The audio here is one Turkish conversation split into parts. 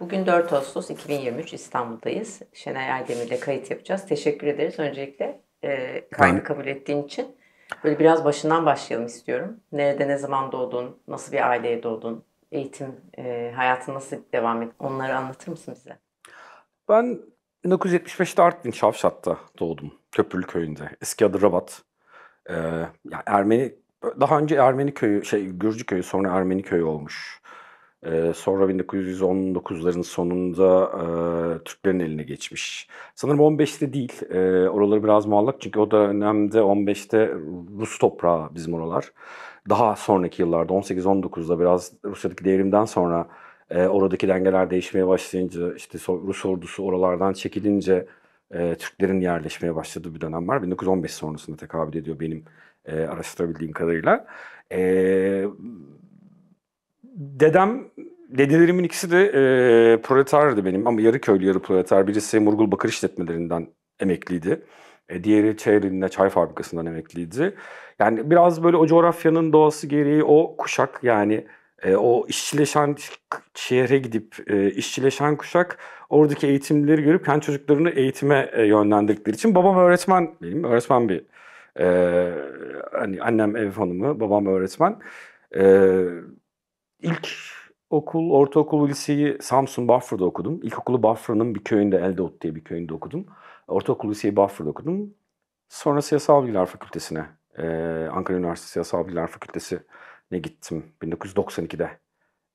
Bugün 4 Ağustos 2023 İstanbul'dayız. Şenay Aydemir ile kayıt yapacağız. Teşekkür ederiz öncelikle e, kaydı kabul ettiğin için. Böyle biraz başından başlayalım istiyorum. Nerede, ne zaman doğdun, nasıl bir aileye doğdun, eğitim, e, hayatın nasıl devam etti onları anlatır mısın bize? Ben 1975'te Artvin Şavşat'ta doğdum. Köprülü köyünde. Eski adı Rabat. Ee, yani Ermeni daha önce Ermeni köyü, şey Gürcü köyü sonra Ermeni köyü olmuş. Eee, sonra 1919'ların sonunda, eee, Türklerin eline geçmiş. Sanırım 15'te değil, eee, oraları biraz muallak çünkü o dönemde 15'te Rus toprağı bizim oralar. Daha sonraki yıllarda 18-19'da biraz Rusya'daki devrimden sonra, eee, oradaki dengeler değişmeye başlayınca, işte, Rus ordusu oralardan çekilince, eee, Türklerin yerleşmeye başladığı bir dönem var. 1915 sonrasında tekabül ediyor benim, eee, araştırabildiğim kadarıyla. Eee dedem dedelerimin ikisi de e, proletardı benim ama yarı köylü yarı proletar. Birisi Murgul Bakır işletmelerinden emekliydi. E, diğeri Çevrin'de çay fabrikasından emekliydi. Yani biraz böyle o coğrafyanın doğası gereği o kuşak yani e, o işçileşen şehre gidip e, işçileşen kuşak oradaki eğitimleri görüp kendi çocuklarını eğitime e, yönlendirdikleri için babam öğretmen benim öğretmen bir e, hani annem ev hanımı babam öğretmen e, İlk okul, ortaokul, liseyi Samsun Bafra'da okudum. İlkokulu Bafra'nın bir köyünde, Eldeot diye bir köyünde okudum. Ortaokul, liseyi Bafra'da okudum. Sonra Siyasal Bilgiler Fakültesi'ne, e, Ankara Üniversitesi Siyasal Bilgiler Fakültesi'ne gittim. 1992'de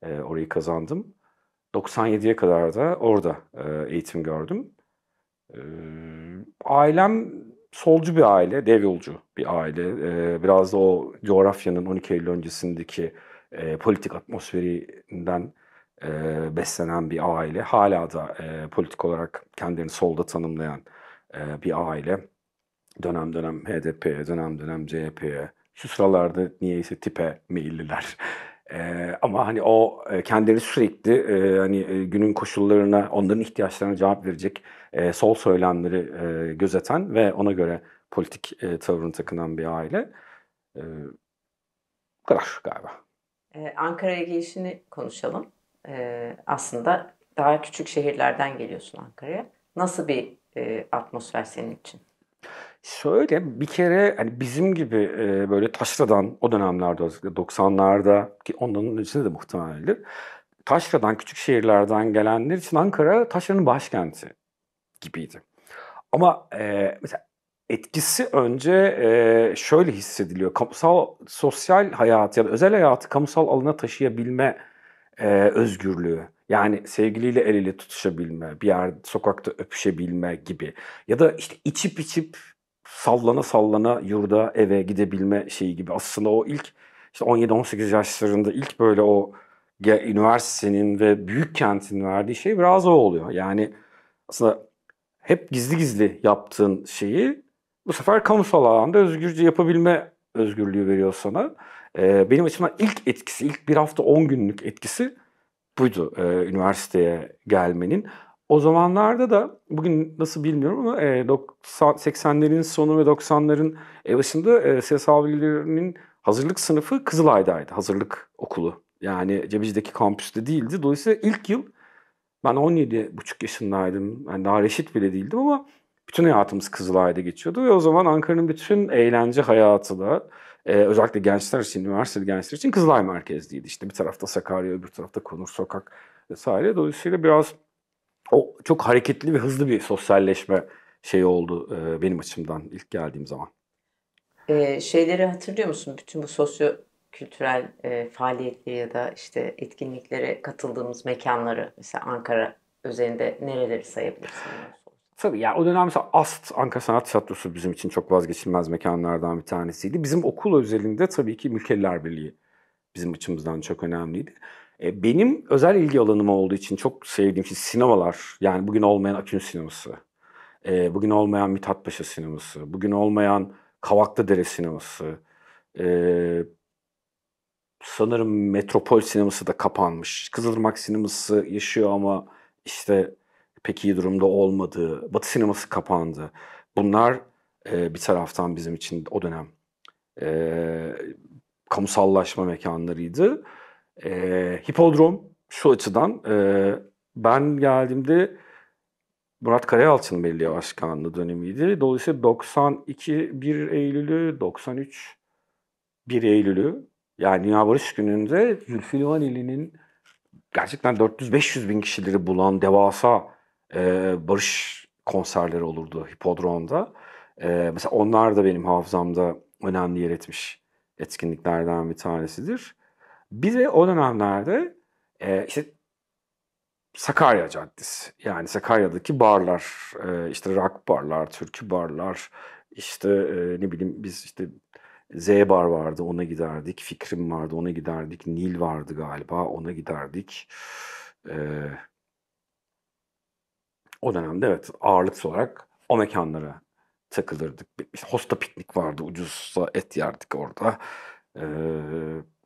e, orayı kazandım. 97'ye kadar da orada e, eğitim gördüm. ailem solcu bir aile, dev yolcu bir aile. biraz da o coğrafyanın 12 Eylül öncesindeki e, politik atmosferinden e, beslenen bir aile. Hala da e, politik olarak kendini solda tanımlayan e, bir aile. Dönem dönem HDP'ye, dönem dönem CHP'ye, şu sıralarda niyeyse tipe meyilliler. E, ama hani o e, kendileri sürekli e, hani e, günün koşullarına, onların ihtiyaçlarına cevap verecek e, sol söylemleri e, gözeten ve ona göre politik e, tavrını takınan bir aile. E, bu kadar galiba. Ee, Ankara'ya gelişini konuşalım. Ee, aslında daha küçük şehirlerden geliyorsun Ankara'ya. Nasıl bir e, atmosfer senin için? Şöyle bir kere hani bizim gibi e, böyle taşradan o dönemlerde özellikle 90'larda ki onların içinde de muhtemelendir. Taşra'dan, küçük şehirlerden gelenler için Ankara taşranın başkenti gibiydi. Ama e, mesela etkisi önce şöyle hissediliyor. Kamusal sosyal hayat ya da özel hayatı kamusal alana taşıyabilme özgürlüğü. Yani sevgiliyle el ele tutuşabilme, bir yer sokakta öpüşebilme gibi. Ya da işte içip içip sallana sallana yurda eve gidebilme şeyi gibi. Aslında o ilk işte 17-18 yaşlarında ilk böyle o üniversitenin ve büyük kentin verdiği şey biraz o oluyor. Yani aslında hep gizli gizli yaptığın şeyi bu sefer kamusal alanda özgürce yapabilme özgürlüğü veriyor sana. E, benim açımdan ilk etkisi, ilk bir hafta 10 günlük etkisi buydu e, üniversiteye gelmenin. O zamanlarda da bugün nasıl bilmiyorum ama e, 90, 80'lerin sonu ve 90'ların e, başında e, siyasal bilgilerinin hazırlık sınıfı Kızılay'daydı. Hazırlık okulu. Yani Cebeci'deki kampüste değildi. Dolayısıyla ilk yıl ben 17,5 yaşındaydım. Yani daha reşit bile değildim ama bütün hayatımız Kızılay'da geçiyordu ve o zaman Ankara'nın bütün eğlence hayatı da e, özellikle gençler için, üniversite gençler için Kızılay merkezliydi. İşte bir tarafta Sakarya, öbür tarafta Konur Sokak vesaire. Dolayısıyla biraz o çok hareketli ve hızlı bir sosyalleşme şeyi oldu e, benim açımdan ilk geldiğim zaman. E, şeyleri hatırlıyor musun? Bütün bu sosyo kültürel e, faaliyetleri ya da işte etkinliklere katıldığımız mekanları mesela Ankara üzerinde nereleri sayabilirsin? Tabii ya o dönem mesela AST, Ankara Sanat Tiyatrosu bizim için çok vazgeçilmez mekanlardan bir tanesiydi. Bizim okul özelinde tabii ki Mülkeliler Birliği bizim açımızdan çok önemliydi. E, benim özel ilgi alanım olduğu için çok sevdiğim şey sinemalar. Yani bugün olmayan Akün sineması, e, bugün olmayan Mithat Paşa sineması, bugün olmayan Kavaklı Dere sineması, e, sanırım Metropol sineması da kapanmış. Kızılırmak sineması yaşıyor ama işte pek iyi durumda olmadığı, Batı sineması kapandı. Bunlar e, bir taraftan bizim için o dönem e, kamusallaşma mekanlarıydı. E, hipodrom şu açıdan e, ben geldiğimde Murat Karayalçın belli başkanlığı dönemiydi. Dolayısıyla 92 1 Eylül'ü, 93 1 Eylül'ü yani Dünya Barış Günü'nde Zülfü Livaneli'nin gerçekten 400-500 bin kişileri bulan devasa e, barış konserleri olurdu hipodromda. E, mesela onlar da benim hafızamda önemli yer etmiş etkinliklerden bir tanesidir. Bir de o dönemlerde e, işte Sakarya Caddesi. Yani Sakarya'daki barlar, e, işte rock barlar, türkü barlar, işte e, ne bileyim biz işte Z bar vardı ona giderdik. Fikrim vardı ona giderdik. Nil vardı galiba ona giderdik. Eee o dönemde evet ağırlıklı olarak o mekanlara takılırdık. Hosta piknik vardı ucuzsa et yerdik orada. Ee,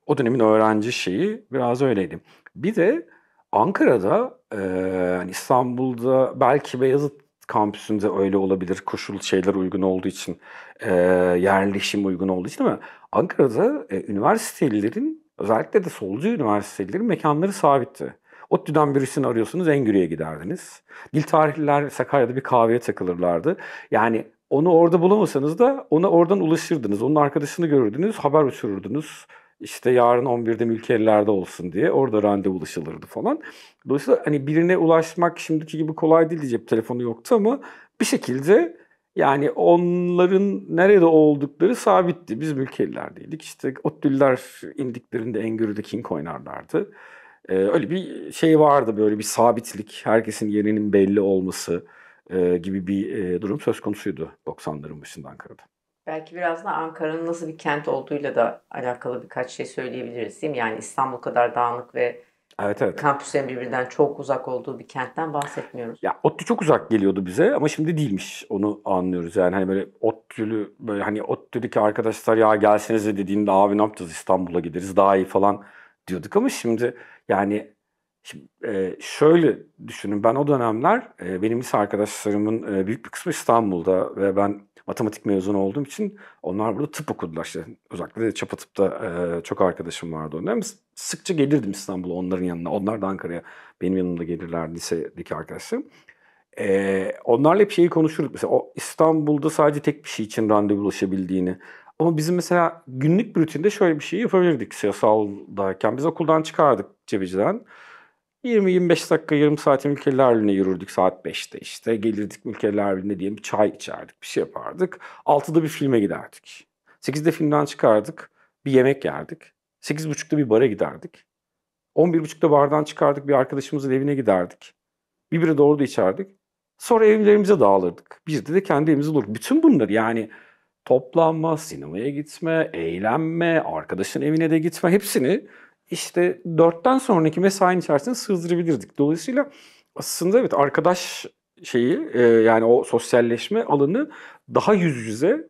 o dönemin öğrenci şeyi biraz öyleydi. Bir de Ankara'da e, hani İstanbul'da belki Beyazıt kampüsünde öyle olabilir. Koşul şeyler uygun olduğu için, e, yerleşim uygun olduğu için ama Ankara'da e, üniversitelilerin özellikle de solcu üniversitelilerin mekanları sabitti. ODTÜ'den birisini arıyorsunuz Engürü'ye giderdiniz. Dil tarihliler Sakarya'da bir kahveye takılırlardı. Yani onu orada bulamasanız da ona oradan ulaşırdınız. Onun arkadaşını görürdünüz, haber uçururdunuz. İşte yarın 11'de mülkerlerde olsun diye orada randevu randevulaşılırdı falan. Dolayısıyla hani birine ulaşmak şimdiki gibi kolay değil cep telefonu yoktu ama bir şekilde yani onların nerede oldukları sabitti. Biz mülkerlerdeydik. İşte Ottüller indiklerinde Engür'de King oynarlardı. Ee, öyle bir şey vardı böyle bir sabitlik, herkesin yerinin belli olması e, gibi bir e, durum söz konusuydu 90'ların başında Ankara'da. Belki biraz da Ankara'nın nasıl bir kent olduğuyla da alakalı birkaç şey söyleyebiliriz değil mi? Yani İstanbul kadar dağınık ve Evet, evet. Kampüslerin birbirinden çok uzak olduğu bir kentten bahsetmiyoruz. Ya ODTÜ çok uzak geliyordu bize ama şimdi değilmiş. Onu anlıyoruz yani hani böyle ODTÜ'lü böyle hani ODTÜ'deki arkadaşlar ya gelsenize dediğinde abi ne yapacağız İstanbul'a gideriz daha iyi falan diyorduk ama şimdi yani şimdi, e, şöyle düşünün ben o dönemler e, benim lise arkadaşlarımın e, büyük bir kısmı İstanbul'da ve ben matematik mezunu olduğum için onlar burada tıp okudular işte uzaklarda Çapa Tıp'ta e, çok arkadaşım vardı onların. Sıkça gelirdim İstanbul'a onların yanına. Onlar da Ankara'ya benim yanımda gelirler lisedeki arkadaşlarım. E, onlarla hep şeyi konuşurduk. Mesela o İstanbul'da sadece tek bir şey için randevu randevulaşabildiğini, ama bizim mesela günlük bir rutinde şöyle bir şey yapabilirdik siyasaldayken. Biz okuldan çıkardık Cebici'den. 20-25 dakika yarım saatin ülkeler birliğine yürürdük saat 5'te işte. Gelirdik ülkeler birliğine diye bir çay içerdik bir şey yapardık. 6'da bir filme giderdik. 8'de filmden çıkardık bir yemek yerdik. 8.30'da bir bara giderdik. 11.30'da bardan çıkardık bir arkadaşımızın evine giderdik. Bir bire doğru da içerdik. Sonra evlerimize dağılırdık. Bir de, de kendi evimize olur Bütün bunları yani toplanma, sinemaya gitme, eğlenme, arkadaşın evine de gitme hepsini işte dörtten sonraki mesain içerisinde sızdırabilirdik. Dolayısıyla aslında evet arkadaş şeyi e, yani o sosyalleşme alanı daha yüz yüze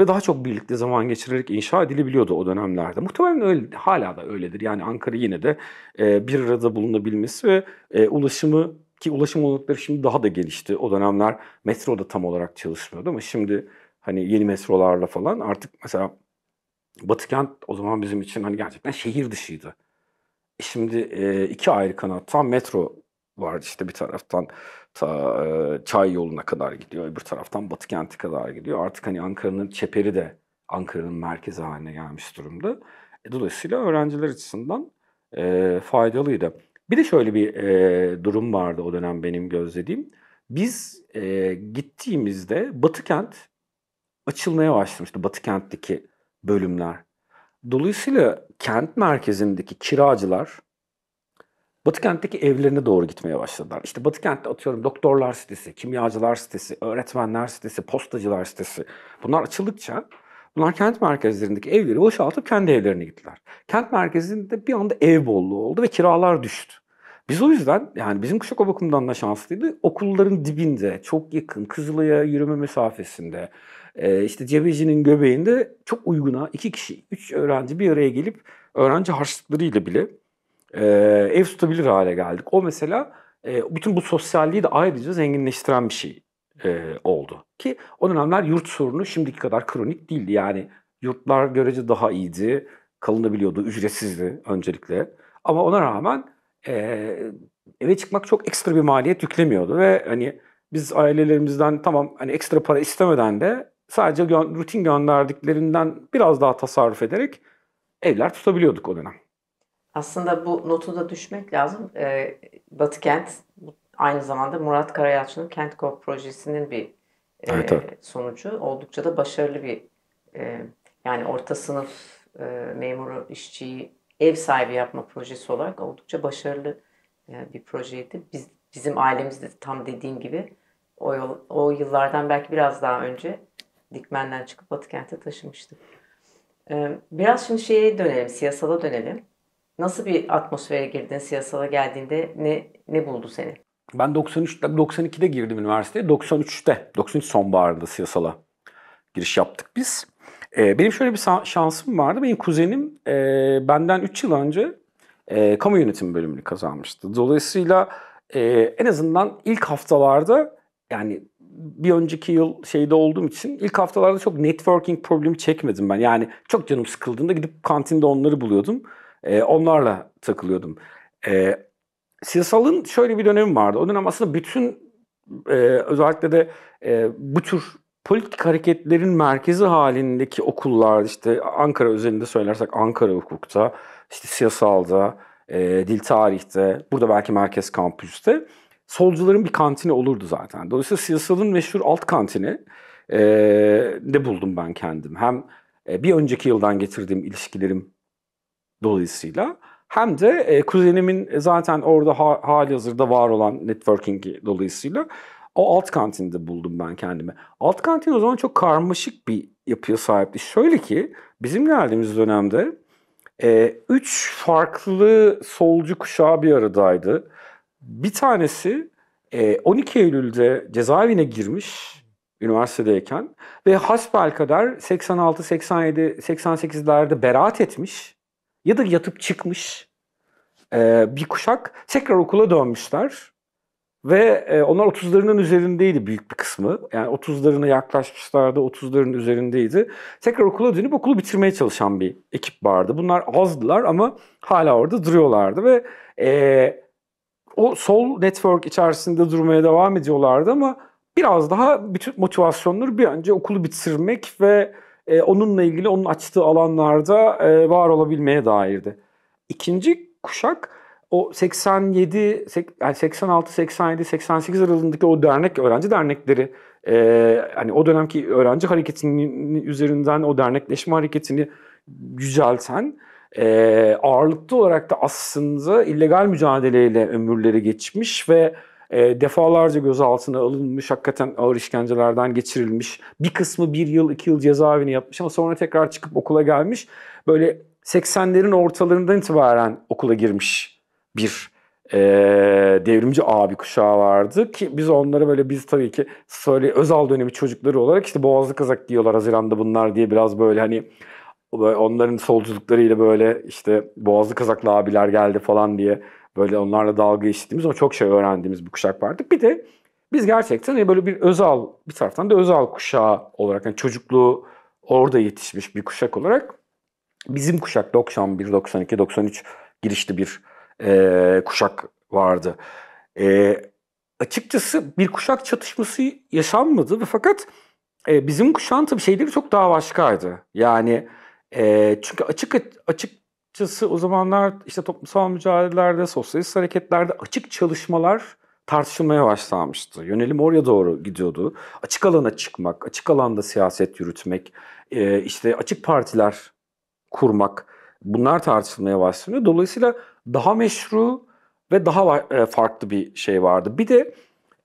ve daha çok birlikte zaman geçirerek inşa edilebiliyordu o dönemlerde. Muhtemelen öyle, hala da öyledir. Yani Ankara yine de e, bir arada bulunabilmesi ve e, ulaşımı ki ulaşım olanakları şimdi daha da gelişti. O dönemler metro da tam olarak çalışmıyordu ama şimdi Hani yeni metrolarla falan artık mesela Batıkent o zaman bizim için hani gerçekten şehir dışıydı. E şimdi e, iki ayrı kanattan metro vardı işte bir taraftan ta e, Çay yoluna kadar gidiyor, öbür taraftan Batıkent'e kadar gidiyor. Artık hani Ankara'nın çeperi de Ankara'nın merkezi haline gelmiş durumda. E, dolayısıyla öğrenciler açısından e, faydalıydı. Bir de şöyle bir e, durum vardı o dönem benim gözlediğim. Biz e, gittiğimizde Batıkent açılmaya başlamıştı Batı kentteki bölümler. Dolayısıyla kent merkezindeki kiracılar Batı kentteki evlerine doğru gitmeye başladılar. İşte Batı kentte atıyorum doktorlar sitesi, kimyacılar sitesi, öğretmenler sitesi, postacılar sitesi. Bunlar açıldıkça bunlar kent merkezlerindeki evleri boşaltıp kendi evlerine gittiler. Kent merkezinde bir anda ev bolluğu oldu ve kiralar düştü. Biz o yüzden yani bizim kuşak o bakımdan da şanslıydı. Okulların dibinde, çok yakın, Kızılay'a yürüme mesafesinde, e, işte Cebeci'nin göbeğinde çok uyguna iki kişi, üç öğrenci bir araya gelip öğrenci harçlıklarıyla bile e, ev tutabilir hale geldik. O mesela e, bütün bu sosyalliği de ayrıca zenginleştiren bir şey e, oldu. Ki o dönemler yurt sorunu şimdiki kadar kronik değildi. Yani yurtlar görece daha iyiydi, kalınabiliyordu, ücretsizdi öncelikle. Ama ona rağmen e, eve çıkmak çok ekstra bir maliyet yüklemiyordu ve hani biz ailelerimizden tamam hani ekstra para istemeden de sadece gö- rutin gönderdiklerinden biraz daha tasarruf ederek evler tutabiliyorduk o dönem. Aslında bu notu da düşmek lazım. Ee, Batı Kent aynı zamanda Murat Karayalçı'nın Kent Koop projesinin bir e, evet. sonucu. Oldukça da başarılı bir e, yani orta sınıf e, memuru işçiyi ev sahibi yapma projesi olarak oldukça başarılı e, bir projeydi. Biz, bizim de tam dediğim gibi o, yıl, o yıllardan belki biraz daha önce Dikmen'den çıkıp Batıkent'e taşımıştık. Ee, biraz şimdi şeye dönelim, siyasala dönelim. Nasıl bir atmosfere girdin siyasala geldiğinde ne ne buldu seni? Ben 93 92'de girdim üniversiteye. 93'te, 93 sonbaharında siyasala giriş yaptık biz. Ee, benim şöyle bir şansım vardı. Benim kuzenim e, benden 3 yıl önce e, kamu yönetimi bölümünü kazanmıştı. Dolayısıyla e, en azından ilk haftalarda yani bir önceki yıl şeyde olduğum için ilk haftalarda çok networking problemi çekmedim ben. Yani çok canım sıkıldığında gidip kantinde onları buluyordum. E, onlarla takılıyordum. E, siyasalın şöyle bir dönemi vardı. O dönem aslında bütün e, özellikle de e, bu tür politik hareketlerin merkezi halindeki okullar işte Ankara özelinde söylersek Ankara hukukta, işte siyasalda, e, dil tarihte, burada belki merkez kampüste solcuların bir kantini olurdu zaten. Dolayısıyla siyasalın meşhur alt kantini e, de buldum ben kendim. Hem e, bir önceki yıldan getirdiğim ilişkilerim dolayısıyla hem de e, kuzenimin zaten orada ha, hali hazırda var olan networking dolayısıyla o alt kantinde buldum ben kendimi. Alt kantin o zaman çok karmaşık bir yapıya sahipti. Şöyle ki bizim geldiğimiz dönemde e, üç farklı solcu kuşağı bir aradaydı. Bir tanesi 12 e, Eylül'de cezaevine girmiş üniversitedeyken ve hasbel kadar 86, 87, 88'lerde beraat etmiş ya da yatıp çıkmış e, bir kuşak tekrar okula dönmüşler. Ve e, onlar 30'larının üzerindeydi büyük bir kısmı. Yani 30'larına yaklaşmışlardı, 30'ların üzerindeydi. Tekrar okula dönüp okulu bitirmeye çalışan bir ekip vardı. Bunlar azdılar ama hala orada duruyorlardı ve e, o sol network içerisinde durmaya devam ediyorlardı ama biraz daha bütün motivasyonları bir önce okulu bitirmek ve e, onunla ilgili onun açtığı alanlarda e, var olabilmeye dairdi. İkinci kuşak o 87, yani 86, 87, 88 aralığındaki o dernek öğrenci dernekleri e, hani o dönemki öğrenci hareketinin üzerinden o dernekleşme hareketini yücelten e, ağırlıklı olarak da aslında illegal mücadeleyle ömürleri geçmiş ve e, defalarca gözaltına alınmış, hakikaten ağır işkencelerden geçirilmiş. Bir kısmı bir yıl, iki yıl cezaevini yapmış ama sonra tekrar çıkıp okula gelmiş. Böyle 80'lerin ortalarından itibaren okula girmiş bir e, devrimci abi kuşağı vardı ki biz onlara böyle biz tabii ki söyle özel dönemi çocukları olarak işte boğazlı kazak giyiyorlar Haziran'da bunlar diye biraz böyle hani böyle onların solculuklarıyla böyle işte boğazlı kazaklı abiler geldi falan diye böyle onlarla dalga geçtiğimiz ama çok şey öğrendiğimiz bir kuşak vardı. Bir de biz gerçekten hani böyle bir özel bir taraftan da özel kuşağı olarak yani çocukluğu orada yetişmiş bir kuşak olarak bizim kuşak 91, 92, 93 girişli bir e, kuşak vardı. E, açıkçası bir kuşak çatışması yaşanmadı fakat e, bizim kuşağın tabii şeyleri çok daha başkaydı. Yani e, çünkü açık açıkçası o zamanlar işte toplumsal mücadelelerde, sosyalist hareketlerde açık çalışmalar tartışılmaya başlamıştı. Yönelim oraya doğru gidiyordu. Açık alana çıkmak, açık alanda siyaset yürütmek, e, işte açık partiler kurmak bunlar tartışılmaya başlanıyor. Dolayısıyla daha meşru ve daha farklı bir şey vardı. Bir de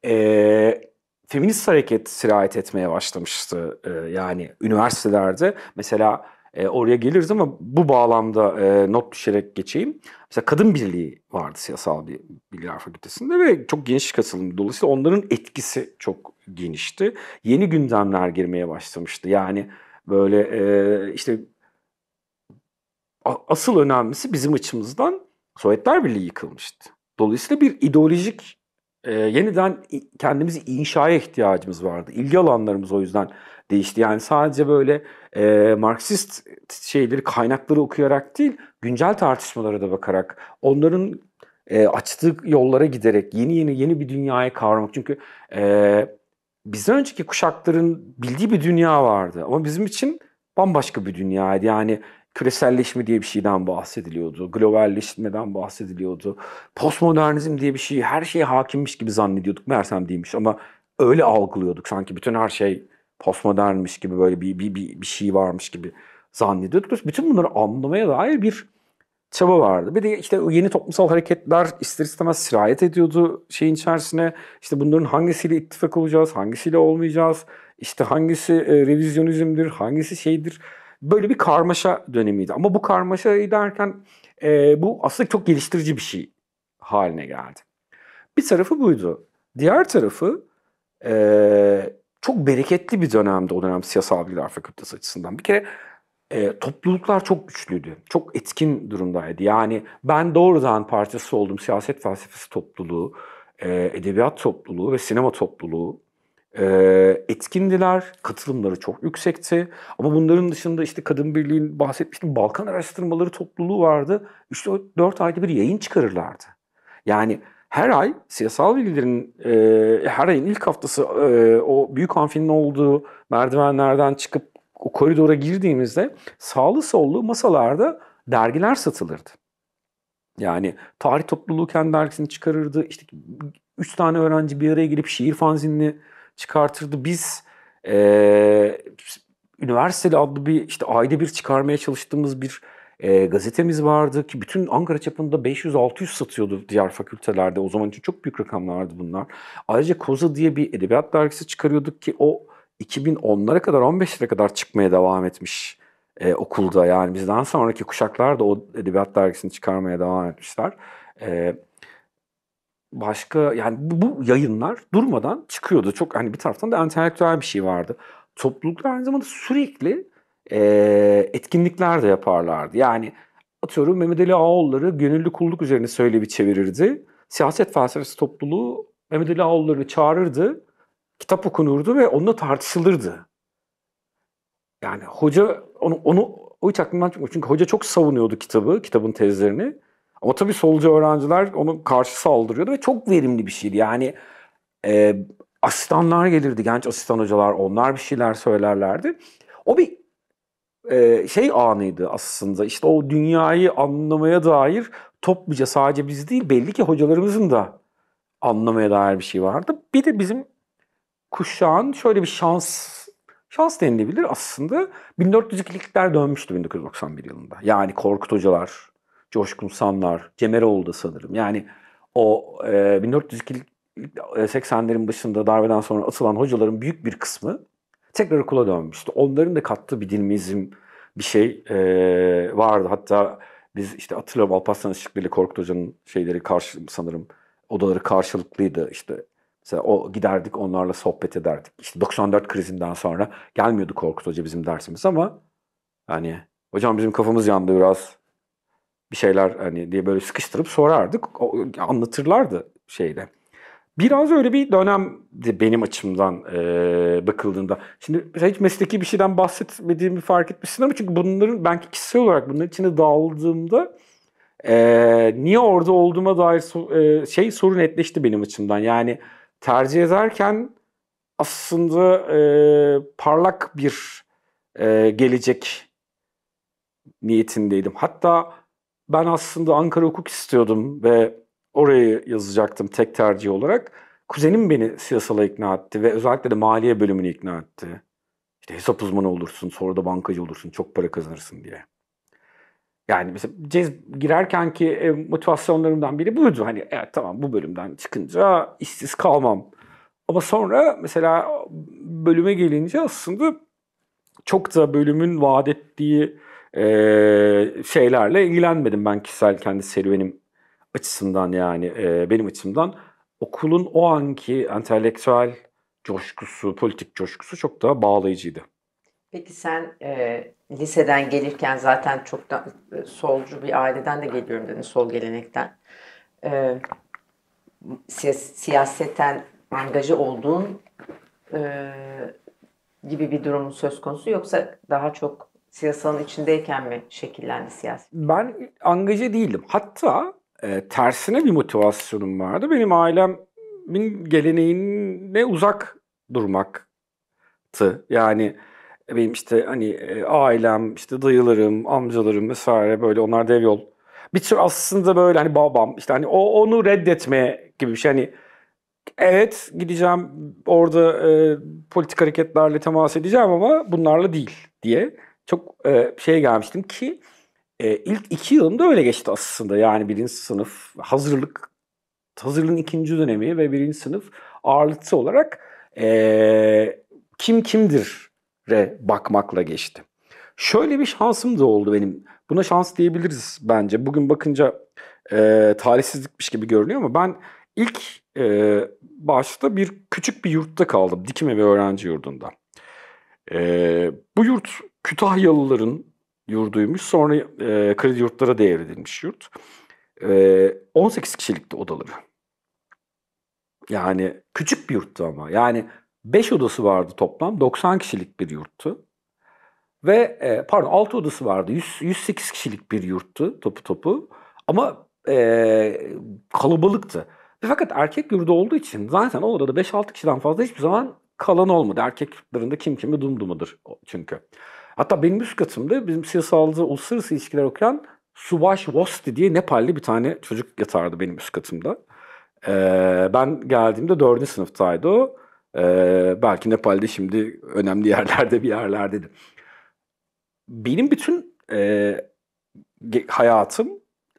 e, feminist hareket sirayet etmeye başlamıştı e, yani üniversitelerde. Mesela e, oraya geliriz ama bu bağlamda e, not düşerek geçeyim. Mesela kadın birliği vardı siyasal bir bilgiler fakültesinde ve çok geniş katılım. Dolayısıyla onların etkisi çok genişti. Yeni gündemler girmeye başlamıştı. Yani böyle e, işte asıl önemlisi bizim açımızdan Sovyetler Birliği yıkılmıştı. Dolayısıyla bir ideolojik e, yeniden kendimizi inşaya ihtiyacımız vardı. İlgi alanlarımız o yüzden değişti. Yani sadece böyle e, Marksist şeyleri kaynakları okuyarak değil, güncel tartışmalara da bakarak, onların e, açtığı yollara giderek yeni yeni yeni bir dünyaya kavramak. Çünkü e, bizden önceki kuşakların bildiği bir dünya vardı ama bizim için bambaşka bir dünyaydı. Yani küreselleşme diye bir şeyden bahsediliyordu. Globalleşmeden bahsediliyordu. Postmodernizm diye bir şey her şeye hakimmiş gibi zannediyorduk. Mersem değilmiş ama öyle algılıyorduk sanki bütün her şey postmodernmiş gibi böyle bir, bir, bir, bir şey varmış gibi zannediyorduk. Bütün bunları anlamaya dair bir çaba vardı. Bir de işte yeni toplumsal hareketler ister istemez sirayet ediyordu şeyin içerisine. İşte bunların hangisiyle ittifak olacağız, hangisiyle olmayacağız, işte hangisi e, revizyonizmdir, hangisi şeydir. Böyle bir karmaşa dönemiydi. Ama bu karmaşayı derken e, bu aslında çok geliştirici bir şey haline geldi. Bir tarafı buydu. Diğer tarafı e, çok bereketli bir dönemdi o dönem siyasal bilgiler fakültesi açısından. Bir kere e, topluluklar çok güçlüydü. Çok etkin durumdaydı. Yani ben doğrudan partisi oldum. Siyaset felsefesi topluluğu, e, edebiyat topluluğu ve sinema topluluğu e, etkindiler. Katılımları çok yüksekti. Ama bunların dışında işte Kadın Birliği'nin bahsetmiştim. Balkan Araştırmaları topluluğu vardı. 3 dört ayda bir yayın çıkarırlardı. Yani her ay siyasal bilgilerin e, her ayın ilk haftası e, o büyük amfinin olduğu merdivenlerden çıkıp o koridora girdiğimizde sağlı sollu masalarda dergiler satılırdı. Yani tarih topluluğu kendi dergisini çıkarırdı. İşte üç tane öğrenci bir araya gelip şiir fanzinini çıkartırdı. Biz e, üniversiteli adlı bir işte ayda bir çıkarmaya çalıştığımız bir e, gazetemiz vardı ki bütün Ankara çapında 500-600 satıyordu diğer fakültelerde. O zaman için çok büyük rakamlardı bunlar. Ayrıca Koza diye bir edebiyat dergisi çıkarıyorduk ki o 2010'lara kadar 15'lere kadar çıkmaya devam etmiş e, okulda. Yani bizden sonraki kuşaklar da o edebiyat dergisini çıkarmaya devam etmişler. Evet başka yani bu, bu yayınlar durmadan çıkıyordu. Çok hani bir taraftan da entelektüel bir şey vardı. Topluluklar aynı zamanda sürekli e, etkinlikler de yaparlardı. Yani atıyorum Mehmet Ali Ağoğulları gönüllü kulluk üzerine söylevi çevirirdi. Siyaset felsefesi topluluğu Mehmet Ali Ağoğulları'nı çağırırdı. Kitap okunurdu ve onunla tartışılırdı. Yani hoca onu, onu o hiç aklımdan çıkmıyor. Çünkü hoca çok savunuyordu kitabı, kitabın tezlerini. Ama tabii solcu öğrenciler onu karşı saldırıyordu ve çok verimli bir şeydi. Yani e, asistanlar gelirdi, genç asistan hocalar onlar bir şeyler söylerlerdi. O bir şey anıydı aslında. işte o dünyayı anlamaya dair topluca sadece biz değil belli ki hocalarımızın da anlamaya dair bir şey vardı. Bir de bizim kuşağın şöyle bir şans şans denilebilir aslında 1402'likler dönmüştü 1991 yılında. Yani Korkut Hocalar, Coşkun Sanlar, Cemeroğlu da sanırım. Yani o e, 1402'lik 80'lerin başında darbeden sonra atılan hocaların büyük bir kısmı tekrar okula dönmüştü. Onların da kattığı bir dinamizm bir şey e, vardı. Hatta biz işte hatırlıyorum Alparslan Işıklı ile Korkut Hoca'nın şeyleri karşı sanırım odaları karşılıklıydı işte. Mesela o giderdik onlarla sohbet ederdik. İşte 94 krizinden sonra gelmiyordu Korkut Hoca bizim dersimiz ama hani hocam bizim kafamız yandı biraz bir şeyler hani diye böyle sıkıştırıp sorardık. O, anlatırlardı şeyle. Biraz öyle bir dönemdi benim açımdan e, bakıldığında. Şimdi hiç mesleki bir şeyden bahsetmediğimi fark etmişsin ama çünkü bunların ben kişisel olarak bunların içine daldığımda e, niye orada olduğuma dair so, e, şey sorun netleşti benim açımdan. Yani tercih ederken aslında e, parlak bir e, gelecek niyetindeydim. Hatta ben aslında Ankara hukuk istiyordum ve Orayı yazacaktım tek tercih olarak. Kuzenim beni siyasala ikna etti ve özellikle de maliye bölümünü ikna etti. İşte hesap uzmanı olursun, sonra da bankacı olursun, çok para kazanırsın diye. Yani mesela cez girerken ki e, motivasyonlarımdan biri buydu. Hani evet tamam bu bölümden çıkınca işsiz kalmam. Ama sonra mesela bölüme gelince aslında çok da bölümün vaat ettiği e, şeylerle ilgilenmedim ben kişisel kendi serüvenim açısından yani e, benim açımdan okulun o anki entelektüel coşkusu, politik coşkusu çok daha bağlayıcıydı. Peki sen e, liseden gelirken zaten çok da, e, solcu bir aileden de geliyorum dedin, sol gelenekten. E, siyas- siyaseten angajı olduğun e, gibi bir durumun söz konusu yoksa daha çok siyasalın içindeyken mi şekillendi siyaset? Ben angajı değilim Hatta e, tersine bir motivasyonum vardı. Benim ailemin geleneğine uzak durmaktı. Yani benim işte hani e, ailem, işte dayılarım, amcalarım vesaire böyle onlar dev yol. Bir tür aslında böyle hani babam işte hani o onu reddetme gibi bir şey. Hani evet gideceğim orada e, politik hareketlerle temas edeceğim ama bunlarla değil diye çok e, şey gelmiştim ki e, ilk iki yılım da öyle geçti aslında. Yani birinci sınıf hazırlık, hazırlığın ikinci dönemi ve birinci sınıf ağırlıklı olarak e, kim kimdir re bakmakla geçti. Şöyle bir şansım da oldu benim. Buna şans diyebiliriz bence. Bugün bakınca e, talihsizlikmiş gibi görünüyor ama ben ilk e, başta bir küçük bir yurtta kaldım. Dikime ve öğrenci yurdunda. E, bu yurt Kütahyalıların yurduymuş. Sonra e, kredi yurtlara devredilmiş yurt. E, 18 kişilikti odaları. Yani küçük bir yurttu ama. Yani 5 odası vardı toplam. 90 kişilik bir yurttu. Ve e, pardon 6 odası vardı. 100, 108 kişilik bir yurttu topu topu. Ama e, kalabalıktı. Fakat erkek yurdu olduğu için zaten o odada 5-6 kişiden fazla hiçbir zaman kalan olmadı. Erkek yurtlarında kim kimi dumdumudur çünkü. Hatta benim üst katımda bizim siyasalcı uluslararası ilişkiler okuyan Subaş Vosti diye Nepalli bir tane çocuk yatardı benim üst katımda. Ee, ben geldiğimde dördüncü sınıftaydı o. Ee, belki Nepal'de şimdi önemli yerlerde bir yerlerdedir. Benim bütün e, hayatım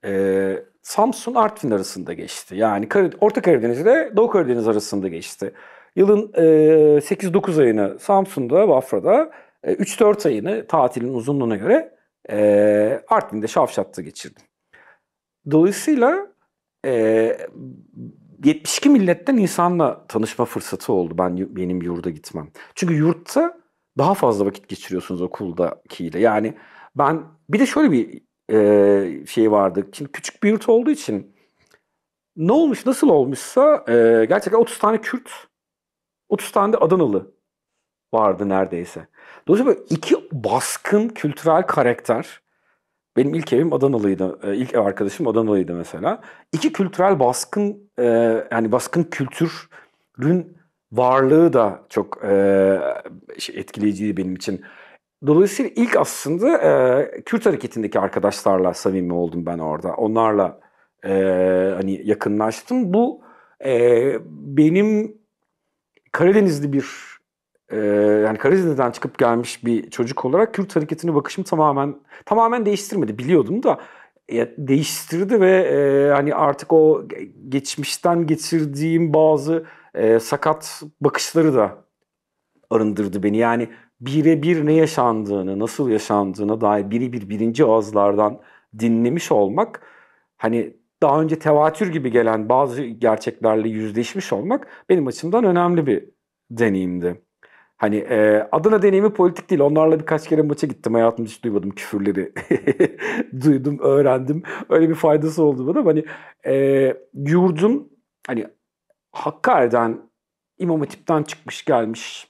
e, Samsun Artvin arasında geçti. Yani Orta Karadeniz ile Doğu Karadeniz arasında geçti. Yılın e, 8-9 ayını Samsun'da, Bafra'da, 3-4 e, ayını tatilin uzunluğuna göre e, Artvin'de Şavşat'ta geçirdim. Dolayısıyla e, 72 milletten insanla tanışma fırsatı oldu ben benim yurda gitmem. Çünkü yurtta daha fazla vakit geçiriyorsunuz okuldakiyle. Yani ben bir de şöyle bir e, şey vardı. Şimdi küçük bir yurt olduğu için ne olmuş nasıl olmuşsa e, gerçekten 30 tane Kürt, 30 tane de Adanalı vardı neredeyse. Dolayısıyla iki baskın kültürel karakter. Benim ilk evim Adanalıydı. E, ilk ev arkadaşım Adanalıydı mesela. İki kültürel baskın e, yani baskın kültürün varlığı da çok e, şey, etkileyiciydi benim için. Dolayısıyla ilk aslında Kürt hareketindeki arkadaşlarla samimi oldum ben orada. Onlarla e, hani yakınlaştım. Bu benim Karadenizli bir e, yani Karadeniz'den çıkıp gelmiş bir çocuk olarak Kürt hareketine bakışım tamamen tamamen değiştirmedi. Biliyordum da e, değiştirdi ve e, hani artık o geçmişten geçirdiğim bazı e, sakat bakışları da arındırdı beni. Yani birebir ne yaşandığını, nasıl yaşandığına dair bir birinci ağızlardan dinlemiş olmak hani daha önce tevatür gibi gelen bazı gerçeklerle yüzleşmiş olmak benim açımdan önemli bir deneyimdi. Hani e, Adana deneyimi politik değil. Onlarla birkaç kere maça gittim. Hayatımda hiç duymadım küfürleri. Duydum, öğrendim. Öyle bir faydası oldu bana. Hani e, yurdun hani Hakkari'den İmam Hatip'ten çıkmış gelmiş.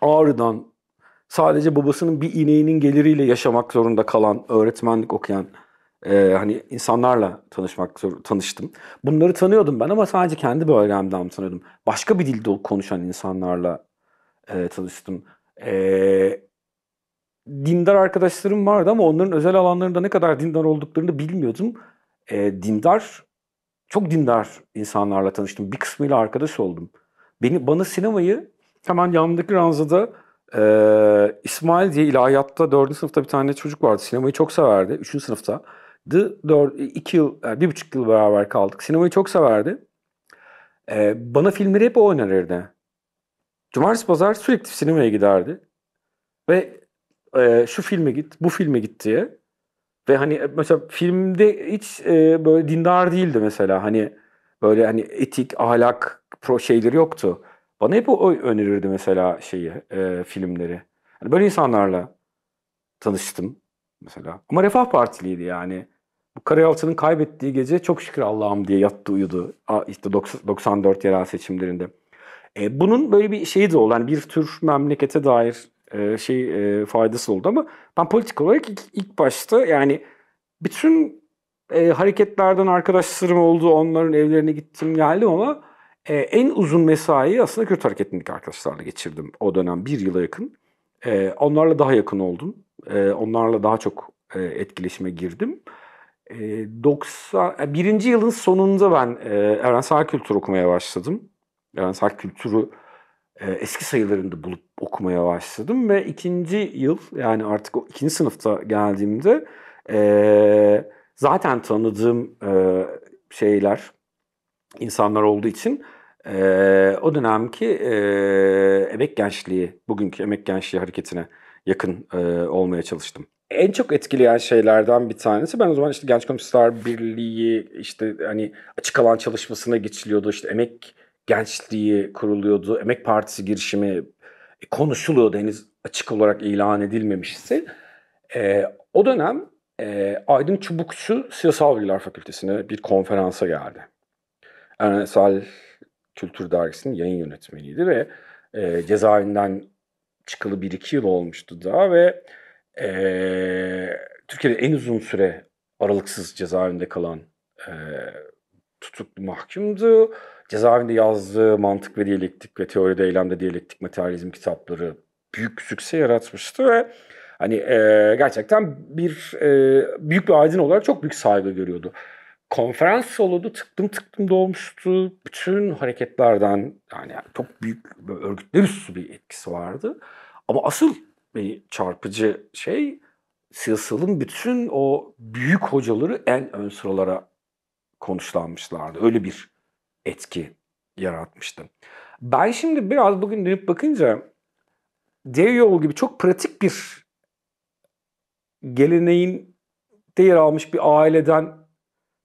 Ağrı'dan sadece babasının bir ineğinin geliriyle yaşamak zorunda kalan, öğretmenlik okuyan e, hani insanlarla tanışmak tanıştım. Bunları tanıyordum ben ama sadece kendi bölgemden tanıyordum. Başka bir dilde konuşan insanlarla e, çalıştım. E, dindar arkadaşlarım vardı ama onların özel alanlarında ne kadar dindar olduklarını bilmiyordum. E, dindar, çok dindar insanlarla tanıştım. Bir kısmıyla arkadaş oldum. Beni Bana sinemayı hemen yanındaki ranzada e, İsmail diye ilahiyatta dördüncü sınıfta bir tane çocuk vardı. Sinemayı çok severdi. Üçüncü sınıfta. 4, 2 yıl, yani bir buçuk yıl beraber kaldık. Sinemayı çok severdi. E, bana filmleri hep o önerirdi. Cumartesi pazar sürekli sinemaya giderdi. Ve e, şu filme git, bu filme git diye. Ve hani e, mesela filmde hiç e, böyle dindar değildi mesela. Hani böyle hani etik, ahlak pro şeyleri yoktu. Bana hep o önerirdi mesela şeyi, e, filmleri. Yani böyle insanlarla tanıştım mesela. Ama Refah Partiliydi yani. Bu Karayalçı'nın kaybettiği gece çok şükür Allah'ım diye yattı uyudu. İşte 94 yerel seçimlerinde. E, bunun böyle bir şeyi de oldu. Yani bir tür memlekete dair e, şey e, faydası oldu ama ben politik olarak ilk, ilk başta yani bütün e, hareketlerden arkadaşlarım oldu. Onların evlerine gittim geldim ama e, en uzun mesaiyi aslında Kürt hareketindeki arkadaşlarla geçirdim o dönem. Bir yıla yakın. E, onlarla daha yakın oldum. E, onlarla daha çok e, etkileşime girdim. E, 90, e, birinci yılın sonunda ben e, evrensel kültür okumaya başladım. Yani Levensart kültürü e, eski sayılarında bulup okumaya başladım ve ikinci yıl yani artık ikinci sınıfta geldiğimde e, zaten tanıdığım e, şeyler, insanlar olduğu için o dönemki emek gençliği, bugünkü emek gençliği hareketine yakın olmaya çalıştım. En çok etkileyen şeylerden bir tanesi ben o zaman işte Genç Komisyonlar Birliği işte hani açık alan çalışmasına geçiliyordu işte emek gençliği kuruluyordu, Emek Partisi girişimi e, konuşuluyordu henüz açık olarak ilan edilmemişti. E, o dönem e, Aydın Çubukçu Siyasal Bilgiler Fakültesi'ne bir konferansa geldi. Erenasal Kültür Dergisi'nin yayın yönetmeniydi ve e, cezaevinden çıkalı bir iki yıl olmuştu daha ve e, Türkiye'de en uzun süre aralıksız cezaevinde kalan e, tutuklu mahkumdu cezaevinde yazdığı mantık ve diyalektik ve teoride eylemde diyalektik materyalizm kitapları büyük sükse yaratmıştı ve hani e, gerçekten bir e, büyük bir aydın olarak çok büyük saygı görüyordu. Konferans solodu tıktım tıktım doğmuştu. Bütün hareketlerden yani çok büyük örgütler üstü bir etkisi vardı. Ama asıl beni çarpıcı şey Silsil'in bütün o büyük hocaları en ön sıralara konuşlanmışlardı. Öyle bir etki yaratmıştı. Ben şimdi biraz bugün dönüp bakınca dev yol gibi çok pratik bir geleneğin de yer almış bir aileden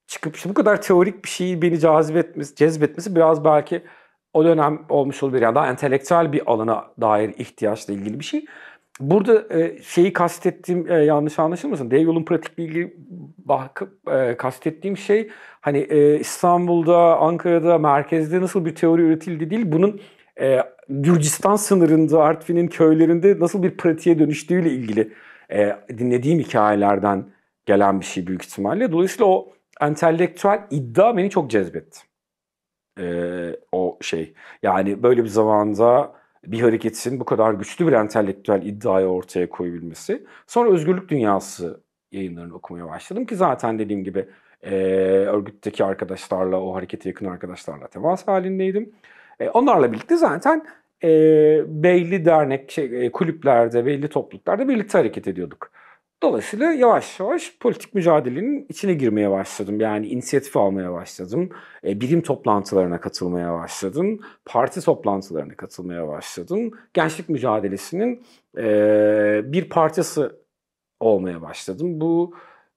çıkıp işte bu kadar teorik bir şeyi beni cazibetmesi, cezbetmesi biraz belki o dönem olmuş olabilir. Yani daha entelektüel bir alana dair ihtiyaçla ilgili bir şey. Burada e, şeyi kastettiğim e, yanlış anlaşılmasın. Dev yolun pratikliği ilgili bakıp e, kastettiğim şey hani e, İstanbul'da, Ankara'da, merkezde nasıl bir teori üretildi değil, bunun e, Gürcistan sınırında, Artvin'in köylerinde nasıl bir pratiğe dönüştüğüyle ilgili e, dinlediğim hikayelerden gelen bir şey büyük ihtimalle. Dolayısıyla o entelektüel iddia beni çok cezbetti. E, o şey. Yani böyle bir zamanda bir hareketin bu kadar güçlü bir entelektüel iddiayı ortaya koyabilmesi. Sonra özgürlük dünyası yayınlarını okumaya başladım ki zaten dediğim gibi e, örgütteki arkadaşlarla, o harekete yakın arkadaşlarla temas halindeydim. E, onlarla birlikte zaten e, belli dernek, şey, e, kulüplerde, belli topluluklarda birlikte hareket ediyorduk. Dolayısıyla yavaş yavaş politik mücadelenin içine girmeye başladım. Yani inisiyatif almaya başladım. E, bilim toplantılarına katılmaya başladım. Parti toplantılarına katılmaya başladım. Gençlik mücadelesinin e, bir parçası olmaya başladım. Bu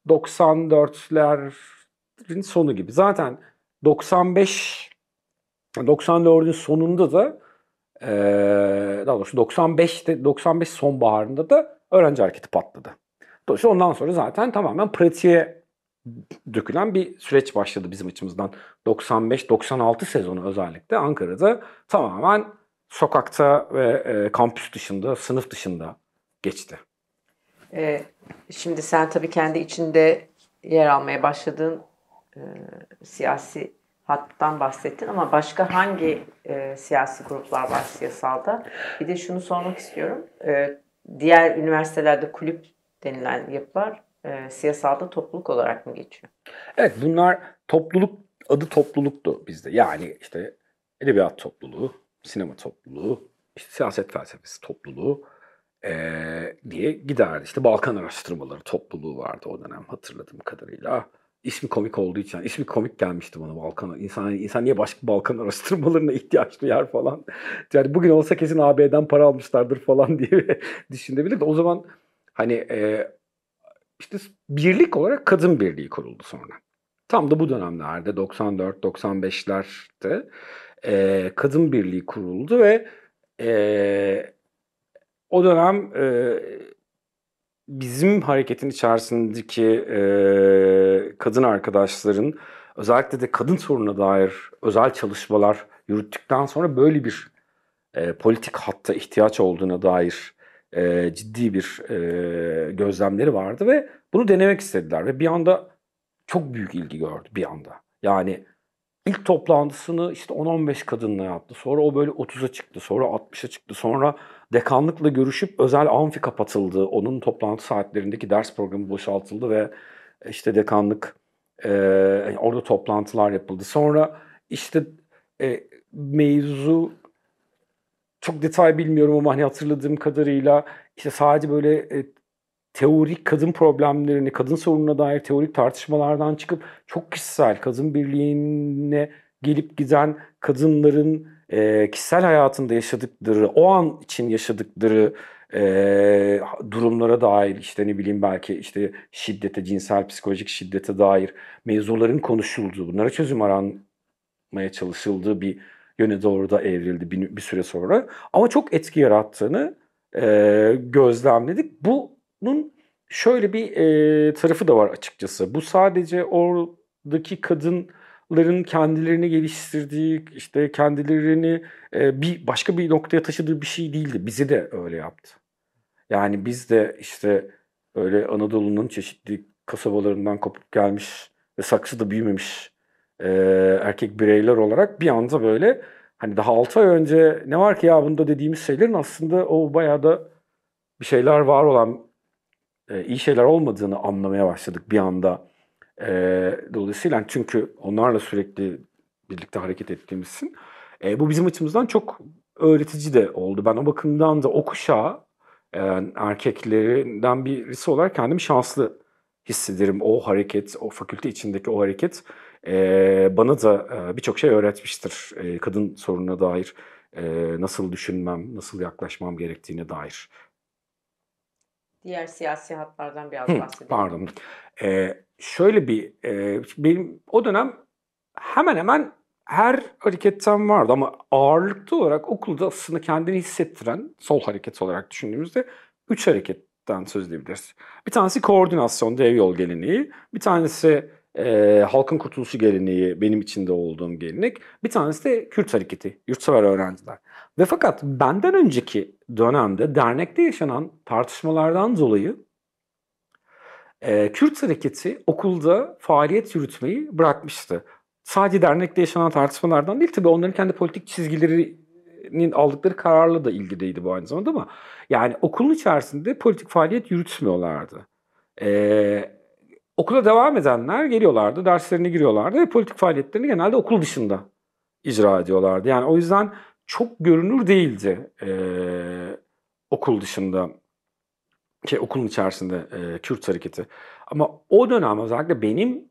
94'lerin sonu gibi. Zaten 95 94'ün sonunda da ee, daha doğrusu 95'te 95 sonbaharında da öğrenci hareketi patladı. Dolayısıyla ondan sonra zaten tamamen pratiğe dökülen bir süreç başladı bizim açımızdan. 95-96 sezonu özellikle Ankara'da tamamen sokakta ve e, kampüs dışında, sınıf dışında geçti. E, şimdi sen tabii kendi içinde yer almaya başladığın e, siyasi hattan bahsettin ama başka hangi e, siyasi gruplar var siyasalda? Bir de şunu sormak istiyorum. E, diğer üniversitelerde kulüp denilen yapılar e, siyasalda topluluk olarak mı geçiyor? Evet bunlar topluluk adı topluluktu bizde. Yani işte edebiyat topluluğu, sinema topluluğu, işte siyaset felsefesi topluluğu, e, diye giderdi. İşte Balkan Araştırmaları topluluğu vardı o dönem hatırladığım kadarıyla. Ah, ismi komik olduğu için, ismi komik gelmişti bana Balkan. İnsan, insan niye başka Balkan araştırmalarına ihtiyaç duyar falan. Yani bugün olsa kesin AB'den para almışlardır falan diye düşünebilirdi. O zaman hani e, işte birlik olarak kadın birliği kuruldu sonra. Tam da bu dönemlerde 94-95'lerde e, kadın birliği kuruldu ve e, o dönem e, bizim hareketin içerisindeki e, kadın arkadaşların özellikle de kadın sorununa dair özel çalışmalar yürüttükten sonra böyle bir e, politik hatta ihtiyaç olduğuna dair e, ciddi bir e, gözlemleri vardı ve bunu denemek istediler ve bir anda çok büyük ilgi gördü bir anda. Yani ilk toplantısını işte 10-15 kadınla yaptı. Sonra o böyle 30'a çıktı, sonra 60'a çıktı, sonra dekanlıkla görüşüp özel amfi kapatıldı. Onun toplantı saatlerindeki ders programı boşaltıldı ve e, işte dekanlık e, orada toplantılar yapıldı. Sonra işte e, mevzu çok detay bilmiyorum ama hani hatırladığım kadarıyla işte sadece böyle e, teorik kadın problemlerini, kadın sorununa dair teorik tartışmalardan çıkıp çok kişisel kadın birliğine gelip giden kadınların e, kişisel hayatında yaşadıkları, o an için yaşadıkları e, durumlara dair işte ne bileyim belki işte şiddete, cinsel psikolojik şiddete dair mevzuların konuşulduğu, bunlara çözüm aranmaya çalışıldığı bir yöne doğru da evrildi bir, bir süre sonra. Ama çok etki yarattığını e, gözlemledik. Bunun şöyle bir e, tarafı da var açıkçası. Bu sadece oradaki kadın ların kendilerini geliştirdiği işte kendilerini e, bir başka bir noktaya taşıdığı bir şey değildi. Bizi de öyle yaptı. Yani biz de işte öyle Anadolu'nun çeşitli kasabalarından kopup gelmiş ve saksıda büyümemiş e, erkek bireyler olarak bir anda böyle hani daha 6 ay önce ne var ki ya bunda dediğimiz şeylerin aslında o bayağı da bir şeyler var olan e, iyi şeyler olmadığını anlamaya başladık bir anda e, dolayısıyla çünkü onlarla sürekli birlikte hareket ettiğimizsin e, bu bizim açımızdan çok öğretici de oldu. Ben o bakımdan da o kuşağı e, erkeklerinden birisi olarak kendimi şanslı hissederim. O hareket, o fakülte içindeki o hareket e, bana da e, birçok şey öğretmiştir. E, kadın sorununa dair e, nasıl düşünmem, nasıl yaklaşmam gerektiğine dair. Diğer siyasi hatlardan biraz Hı, bahsedelim. Pardon. E, şöyle bir e, benim o dönem hemen hemen her hareketten vardı ama ağırlıklı olarak okulda aslında kendini hissettiren sol hareket olarak düşündüğümüzde üç hareketten söz edebiliriz. Bir tanesi koordinasyon, dev yol geleneği. Bir tanesi e, halkın kurtuluşu geleneği, benim içinde olduğum gelenek. Bir tanesi de Kürt hareketi, yurtsever öğrenciler. Ve fakat benden önceki dönemde dernekte yaşanan tartışmalardan dolayı e, Kürt hareketi okulda faaliyet yürütmeyi bırakmıştı. Sadece dernekte yaşanan tartışmalardan değil tabii onların kendi politik çizgilerinin aldıkları kararla da ilgiliydi bu aynı zamanda ama yani okulun içerisinde politik faaliyet yürütmüyorlardı. Eee okula devam edenler geliyorlardı, derslerine giriyorlardı ve politik faaliyetlerini genelde okul dışında icra ediyorlardı. Yani o yüzden çok görünür değildi e, okul dışında şey okulun içerisinde e, Kürt hareketi. Ama o dönem özellikle benim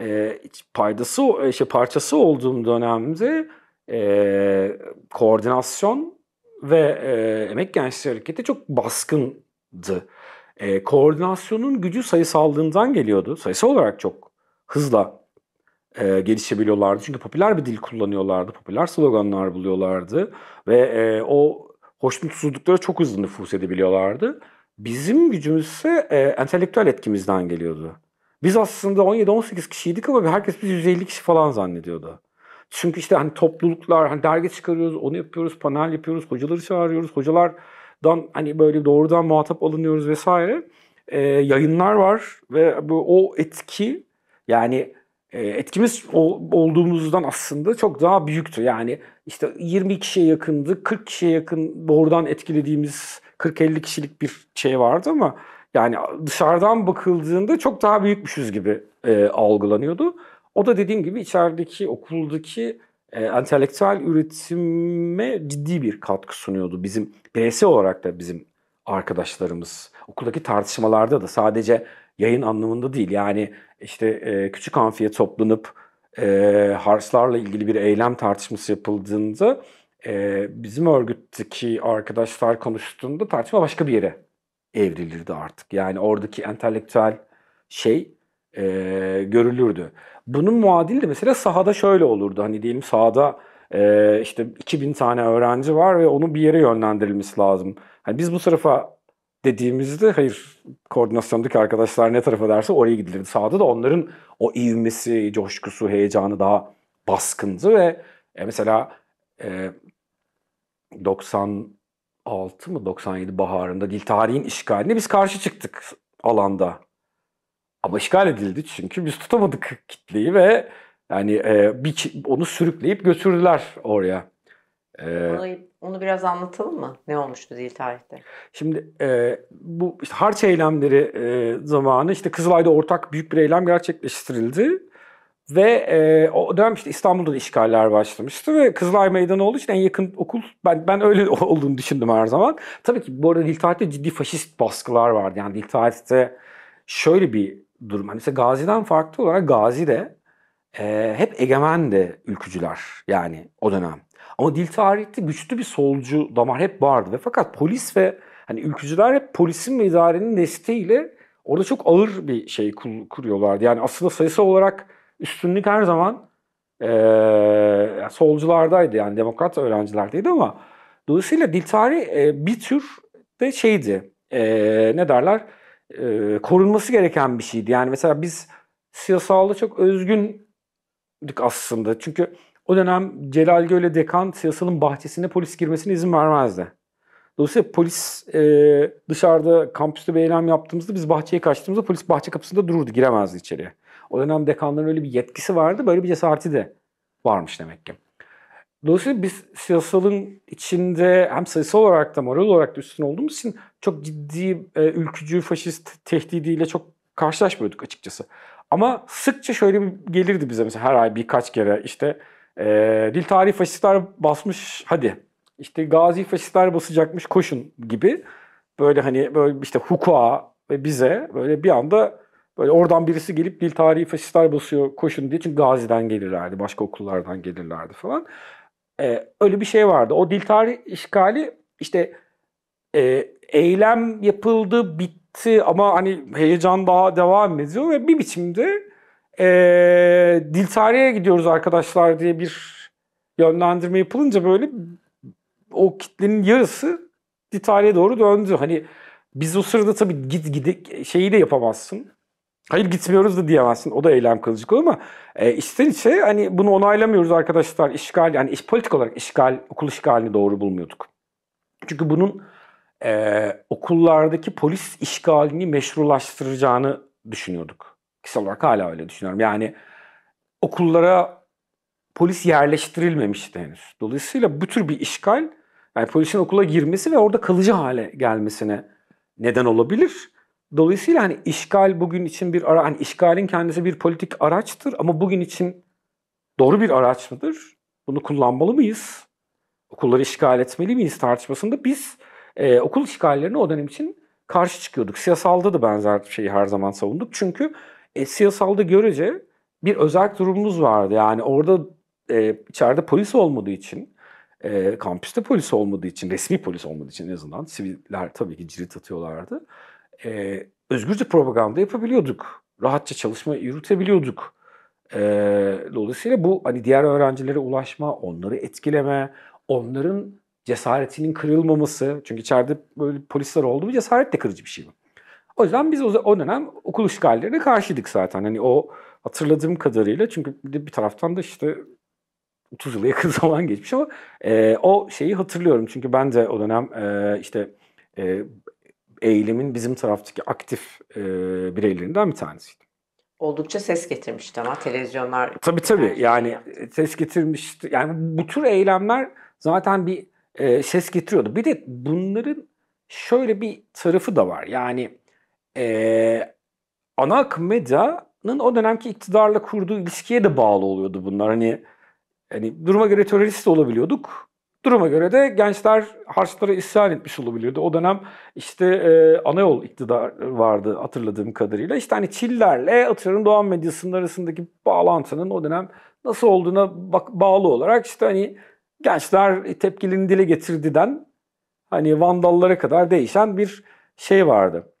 e, paydası işte şey, parçası olduğum dönemde e, koordinasyon ve e, emek gençliği hareketi çok baskındı. E, koordinasyonun gücü sayısallığından geliyordu. Sayısı olarak çok hızla e, gelişebiliyorlardı. Çünkü popüler bir dil kullanıyorlardı. Popüler sloganlar buluyorlardı. Ve e, o hoşnutsuzlukları çok hızlı nüfus edebiliyorlardı. Bizim gücümüz ise e, entelektüel etkimizden geliyordu. Biz aslında 17-18 kişiydik ama herkes biz 150 kişi falan zannediyordu. Çünkü işte hani topluluklar, hani dergi çıkarıyoruz, onu yapıyoruz, panel yapıyoruz, hocaları çağırıyoruz, hocalardan hani böyle doğrudan muhatap alınıyoruz vesaire. E, yayınlar var ve bu o etki yani e, etkimiz olduğumuzdan aslında çok daha büyüktü. Yani işte 20 kişiye yakındı, 40 kişiye yakın doğrudan etkilediğimiz 40-50 kişilik bir şey vardı ama yani dışarıdan bakıldığında çok daha büyükmüşüz gibi e, algılanıyordu. O da dediğim gibi içerideki okuldaki e, entelektüel üretime ciddi bir katkı sunuyordu bizim bireysel olarak da bizim arkadaşlarımız. Okuldaki tartışmalarda da sadece yayın anlamında değil yani işte e, küçük amfiye toplanıp e, harslarla ilgili bir eylem tartışması yapıldığında e, bizim örgütteki arkadaşlar konuştuğunda tartışma başka bir yere evrilirdi artık. Yani oradaki entelektüel şey e, görülürdü. Bunun muadili de mesela sahada şöyle olurdu. Hani diyelim sahada e, işte 2000 tane öğrenci var ve onu bir yere yönlendirilmesi lazım. Hani biz bu tarafa dediğimizde hayır koordinasyondaki arkadaşlar ne tarafa derse oraya gidilirdi. Sahada da onların o ivmesi, coşkusu, heyecanı daha baskındı ve e, mesela e, 96 mı 97 baharında değil tarihin işgaline biz karşı çıktık alanda. Ama işgal edildi çünkü biz tutamadık kitleyi ve yani e, bir, onu sürükleyip götürdüler oraya. Ee, onu, biraz anlatalım mı? Ne olmuştu değil tarihte? Şimdi e, bu işte harç eylemleri e, zamanı işte Kızılay'da ortak büyük bir eylem gerçekleştirildi. Ve e, o dönem işte İstanbul'da da işgaller başlamıştı ve Kızılay Meydanı olduğu için en yakın okul ben ben öyle olduğunu düşündüm her zaman. Tabii ki bu arada Diltaat'te ciddi faşist baskılar vardı. Yani Diltaat'te şöyle bir durum. Hani mesela Gazi'den farklı olarak Gazi'de e, hep egemen de ülkücüler yani o dönem. Ama dil tarihte güçlü bir solcu damar hep vardı ve fakat polis ve hani ülkücüler hep polisin ve idarenin desteğiyle orada çok ağır bir şey kur, kuruyorlardı. Yani aslında sayısı olarak üstünlük her zaman e, solculardaydı yani demokrat öğrencilerdeydi ama dolayısıyla dil tarihi e, bir tür de şeydi e, ne derler e, korunması gereken bir şeydi. Yani mesela biz siyasalda çok özgündük aslında. Çünkü o dönem Celal Göle dekan siyasalın bahçesine polis girmesine izin vermezdi. Dolayısıyla polis e, dışarıda kampüste bir eylem yaptığımızda biz bahçeye kaçtığımızda polis bahçe kapısında dururdu giremezdi içeriye. O dönem dekanların öyle bir yetkisi vardı. Böyle bir cesareti de varmış demek ki. Dolayısıyla biz siyasalın içinde hem sayısal olarak da moral olarak da üstün olduğumuz için çok ciddi e, ülkücü faşist tehdidiyle çok karşılaşmıyorduk açıkçası. Ama sıkça şöyle bir gelirdi bize mesela her ay birkaç kere işte e, dil tarihi faşistler basmış hadi işte gazi faşistler basacakmış koşun gibi böyle hani böyle işte hukuka ve bize böyle bir anda Böyle oradan birisi gelip dil tarihi faşistler basıyor koşun diye. Çünkü Gazi'den gelirlerdi, başka okullardan gelirlerdi falan. Ee, öyle bir şey vardı. O dil tarihi işgali işte e, eylem yapıldı, bitti ama hani heyecan daha devam ediyor ve bir biçimde e, dil tarihe gidiyoruz arkadaşlar diye bir yönlendirme yapılınca böyle o kitlenin yarısı dil tarihe doğru döndü. Hani biz o sırada tabii git gidip şeyi de yapamazsın hayır gitmiyoruz da diyemezsin. O da eylem kılıcılık ama e, içten içe hani bunu onaylamıyoruz arkadaşlar. İşgal yani iş, politik olarak işgal, okul işgalini doğru bulmuyorduk. Çünkü bunun e, okullardaki polis işgalini meşrulaştıracağını düşünüyorduk. Kişisel olarak hala öyle düşünüyorum. Yani okullara polis yerleştirilmemişti henüz. Dolayısıyla bu tür bir işgal yani polisin okula girmesi ve orada kalıcı hale gelmesine neden olabilir. Dolayısıyla hani işgal bugün için bir ara hani işgalin kendisi bir politik araçtır ama bugün için doğru bir araç mıdır? Bunu kullanmalı mıyız? Okulları işgal etmeli miyiz tartışmasında biz e, okul işgallerine o dönem için karşı çıkıyorduk. Siyasalda da benzer şeyi her zaman savunduk. Çünkü e, siyasalda görece bir özel durumumuz vardı. Yani orada e, içeride polis olmadığı için, e, kampüste polis olmadığı için, resmi polis olmadığı için en azından siviller tabii ki cirit atıyorlardı e, ee, özgürce propaganda yapabiliyorduk. Rahatça çalışma yürütebiliyorduk. E, dolayısıyla bu hani diğer öğrencilere ulaşma, onları etkileme, onların cesaretinin kırılmaması. Çünkü içeride böyle polisler oldu mu cesaret de kırıcı bir şey bu. O yüzden biz o, o dönem okul işgallerine karşıydık zaten. Hani o hatırladığım kadarıyla çünkü bir taraftan da işte 30 yıla yakın zaman geçmiş ama e, o şeyi hatırlıyorum. Çünkü ben de o dönem e, işte e, eğilimin bizim taraftaki aktif e, bireylerinden bir tanesiydi. Oldukça ses getirmişti ama televizyonlar... Tabii tabii yani yaptı. ses getirmişti. Yani bu tür eylemler zaten bir e, ses getiriyordu. Bir de bunların şöyle bir tarafı da var. Yani e, ana akım medyanın o dönemki iktidarla kurduğu ilişkiye de bağlı oluyordu bunlar. Hani hani duruma göre terörist de olabiliyorduk. Duruma göre de gençler harçlara isyan etmiş olabilirdi. O dönem işte e, ana iktidar vardı hatırladığım kadarıyla. İşte hani Çiller'le atıyorum Doğan medyasının arasındaki bağlantının o dönem nasıl olduğuna bak, bağlı olarak işte hani gençler tepkilerini dile getirdiden hani vandallara kadar değişen bir şey vardı.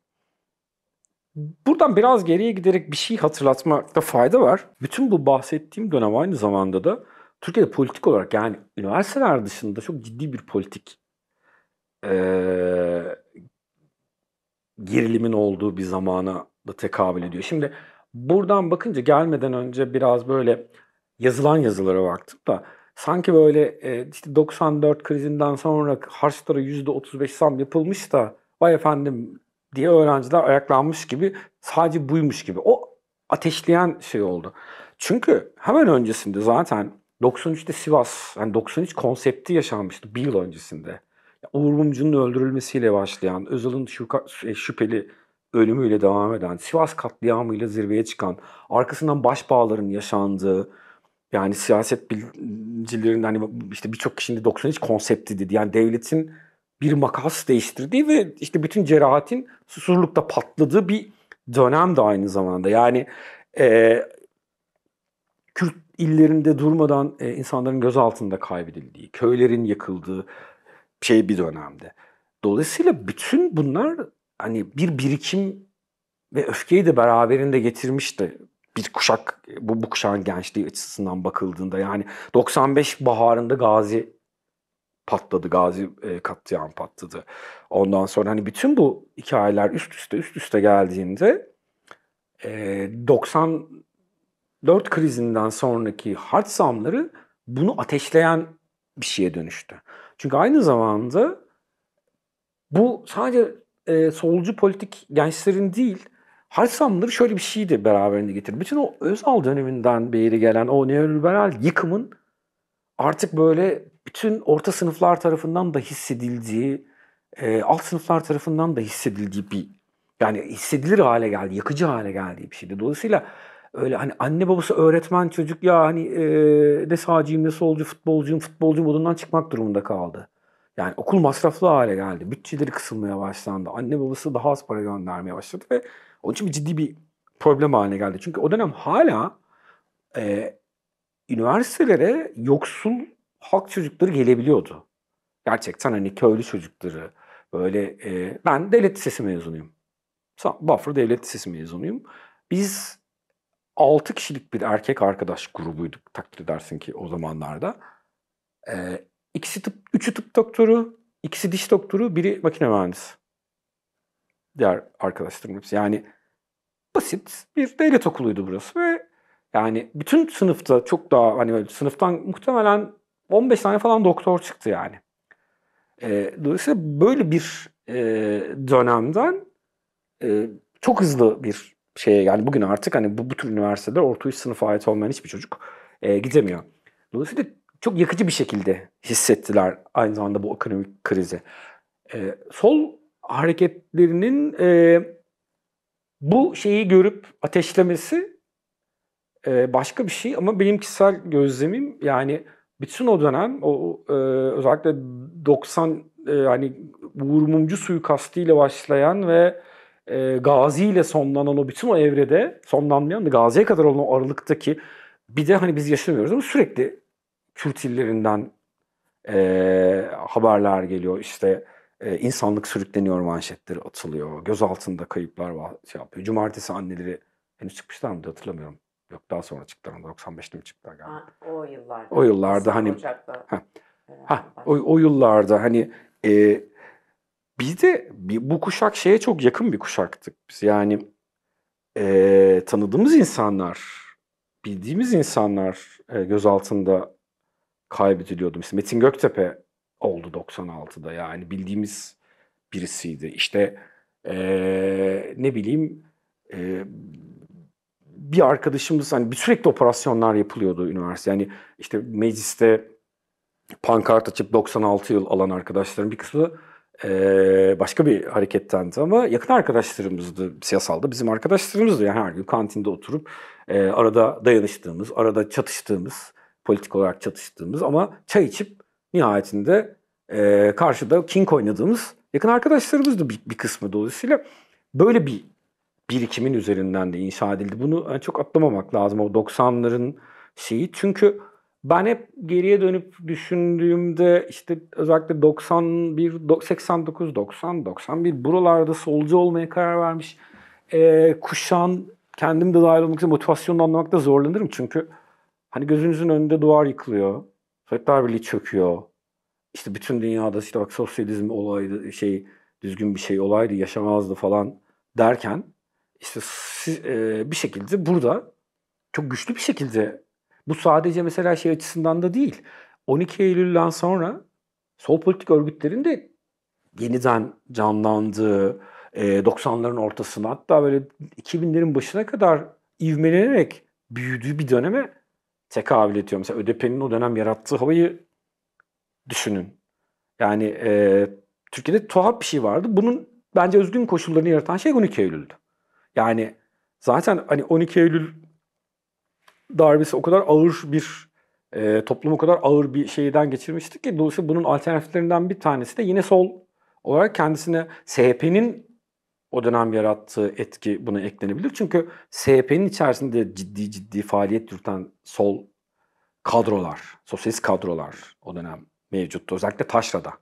Buradan biraz geriye giderek bir şey hatırlatmakta fayda var. Bütün bu bahsettiğim dönem aynı zamanda da Türkiye'de politik olarak yani üniversiteler dışında çok ciddi bir politik e, gerilimin olduğu bir zamana da tekabül ediyor. Şimdi buradan bakınca gelmeden önce biraz böyle yazılan yazılara baktım da sanki böyle e, işte 94 krizinden sonra harçlara %35 zam yapılmış da vay efendim diye öğrenciler ayaklanmış gibi sadece buymuş gibi. O ateşleyen şey oldu. Çünkü hemen öncesinde zaten 93'te Sivas, yani 93 konsepti yaşanmıştı bir yıl öncesinde. Uğur Mumcu'nun öldürülmesiyle başlayan, Özal'ın e, şüpheli ölümüyle devam eden, Sivas katliamıyla zirveye çıkan, arkasından baş bağların yaşandığı, yani siyaset bilgilerin hani işte birçok kişinin 93 konsepti dedi. Yani devletin bir makas değiştirdiği ve işte bütün cerahatin susurlukta patladığı bir dönem de aynı zamanda. Yani e, Kürt illerinde durmadan e, insanların göz altında kaybedildiği, köylerin yıkıldığı şey bir dönemde. Dolayısıyla bütün bunlar hani bir birikim ve öfkeyi de beraberinde getirmişti bir kuşak e, bu, bu kuşağın gençliği açısından bakıldığında yani 95 baharında Gazi patladı. Gazi e, katliam patladı. Ondan sonra hani bütün bu hikayeler üst üste üst üste geldiğinde e, 90 4 krizinden sonraki harç zamları bunu ateşleyen bir şeye dönüştü. Çünkü aynı zamanda bu sadece e, solcu politik gençlerin değil, harç zamları şöyle bir şey de beraberinde getirdi. Bütün o Özal döneminden beri gelen o neoliberal yıkımın artık böyle bütün orta sınıflar tarafından da hissedildiği, e, alt sınıflar tarafından da hissedildiği bir yani hissedilir hale geldi, yakıcı hale geldiği bir şeydi. Dolayısıyla öyle hani anne babası öğretmen çocuk ya hani e, ne sağcıyım ne solcu futbolcuyum futbolcu modundan çıkmak durumunda kaldı. Yani okul masraflı hale geldi. Bütçeleri kısılmaya başlandı. Anne babası daha az para göndermeye başladı ve onun için bir ciddi bir problem haline geldi. Çünkü o dönem hala e, üniversitelere yoksul halk çocukları gelebiliyordu. Gerçekten hani köylü çocukları böyle e, ben devlet lisesi mezunuyum. Bafra Devlet Lisesi mezunuyum. Biz 6 kişilik bir erkek arkadaş grubuyduk takdir edersin ki o zamanlarda. Ee, ikisi tıp, üçü tıp doktoru, ikisi diş doktoru, biri makine mühendisi. Diğer arkadaşlarım hepsi. Yani basit bir devlet okuluydu burası ve yani bütün sınıfta çok daha hani böyle sınıftan muhtemelen 15 tane falan doktor çıktı yani. E, dolayısıyla böyle bir e, dönemden e, çok hızlı bir şey yani bugün artık hani bu, bu tür üniversitede orta üst sınıfa ait olmayan hiçbir çocuk e, gidemiyor. Dolayısıyla çok yakıcı bir şekilde hissettiler aynı zamanda bu ekonomik krizi. E, sol hareketlerinin e, bu şeyi görüp ateşlemesi e, başka bir şey ama benim kişisel gözlemim yani bütün o dönem o e, özellikle 90 e, yani Uğur Mumcu suikastı ile başlayan ve e, Gazi ile sonlanan o bütün o evrede sonlanmayan da Gazi'ye kadar olan o aralıktaki bir de hani biz yaşamıyoruz ama sürekli Kürt illerinden e, haberler geliyor işte e, insanlık sürükleniyor manşetleri atılıyor gözaltında kayıplar var, şey yapıyor cumartesi anneleri henüz çıkmışlar mı hatırlamıyorum yok daha sonra çıktılar 95'te mi çıktılar galiba ha, o yıllarda o yıllarda hani ha, ha, o, o yıllarda hani e, biz de bu kuşak şeye çok yakın bir kuşaktık biz. Yani e, tanıdığımız insanlar, bildiğimiz insanlar e, göz altında kaybediliyordu. Mesela Metin Göktepe oldu 96'da yani bildiğimiz birisiydi. İşte e, ne bileyim e, bir arkadaşımız hani bir sürekli operasyonlar yapılıyordu üniversite. Yani işte mecliste pankart açıp 96 yıl alan arkadaşların bir kısmı ee, başka bir harekettendi ama yakın arkadaşlarımızdı siyasalda. Bizim arkadaşlarımızdı yani her gün kantinde oturup e, arada dayanıştığımız, arada çatıştığımız, politik olarak çatıştığımız ama çay içip nihayetinde e, karşıda king oynadığımız yakın arkadaşlarımızdı bir, bir kısmı dolayısıyla. Böyle bir birikimin üzerinden de inşa edildi. Bunu e, çok atlamamak lazım o 90'ların şeyi. Çünkü ben hep geriye dönüp düşündüğümde işte özellikle 91, 89, 90, 91 buralarda solcu olmaya karar vermiş e, kuşağın kendim de dahil olmak üzere motivasyonunu anlamakta zorlanırım. Çünkü hani gözünüzün önünde duvar yıkılıyor. Sovyetler Birliği çöküyor. İşte bütün dünyada işte bak sosyalizm olaydı şey düzgün bir şey olaydı yaşamazdı falan derken işte siz, e, bir şekilde burada çok güçlü bir şekilde bu sadece mesela şey açısından da değil. 12 Eylül'den sonra sol politik örgütlerin de yeniden canlandığı 90'ların e, ortasına hatta böyle 2000'lerin başına kadar ivmelenerek büyüdüğü bir döneme tekabül ediyor. Mesela ÖDP'nin o dönem yarattığı havayı düşünün. Yani e, Türkiye'de tuhaf bir şey vardı. Bunun bence özgün koşullarını yaratan şey 12 Eylül'dü. Yani zaten hani 12 Eylül darbesi o kadar ağır bir e, toplumu o kadar ağır bir şeyden geçirmiştik ki dolayısıyla bunun alternatiflerinden bir tanesi de yine sol olarak kendisine SHP'nin o dönem yarattığı etki buna eklenebilir. Çünkü SHP'nin içerisinde ciddi ciddi faaliyet yürüten sol kadrolar, sosyalist kadrolar o dönem mevcuttu. Özellikle Taşra'da.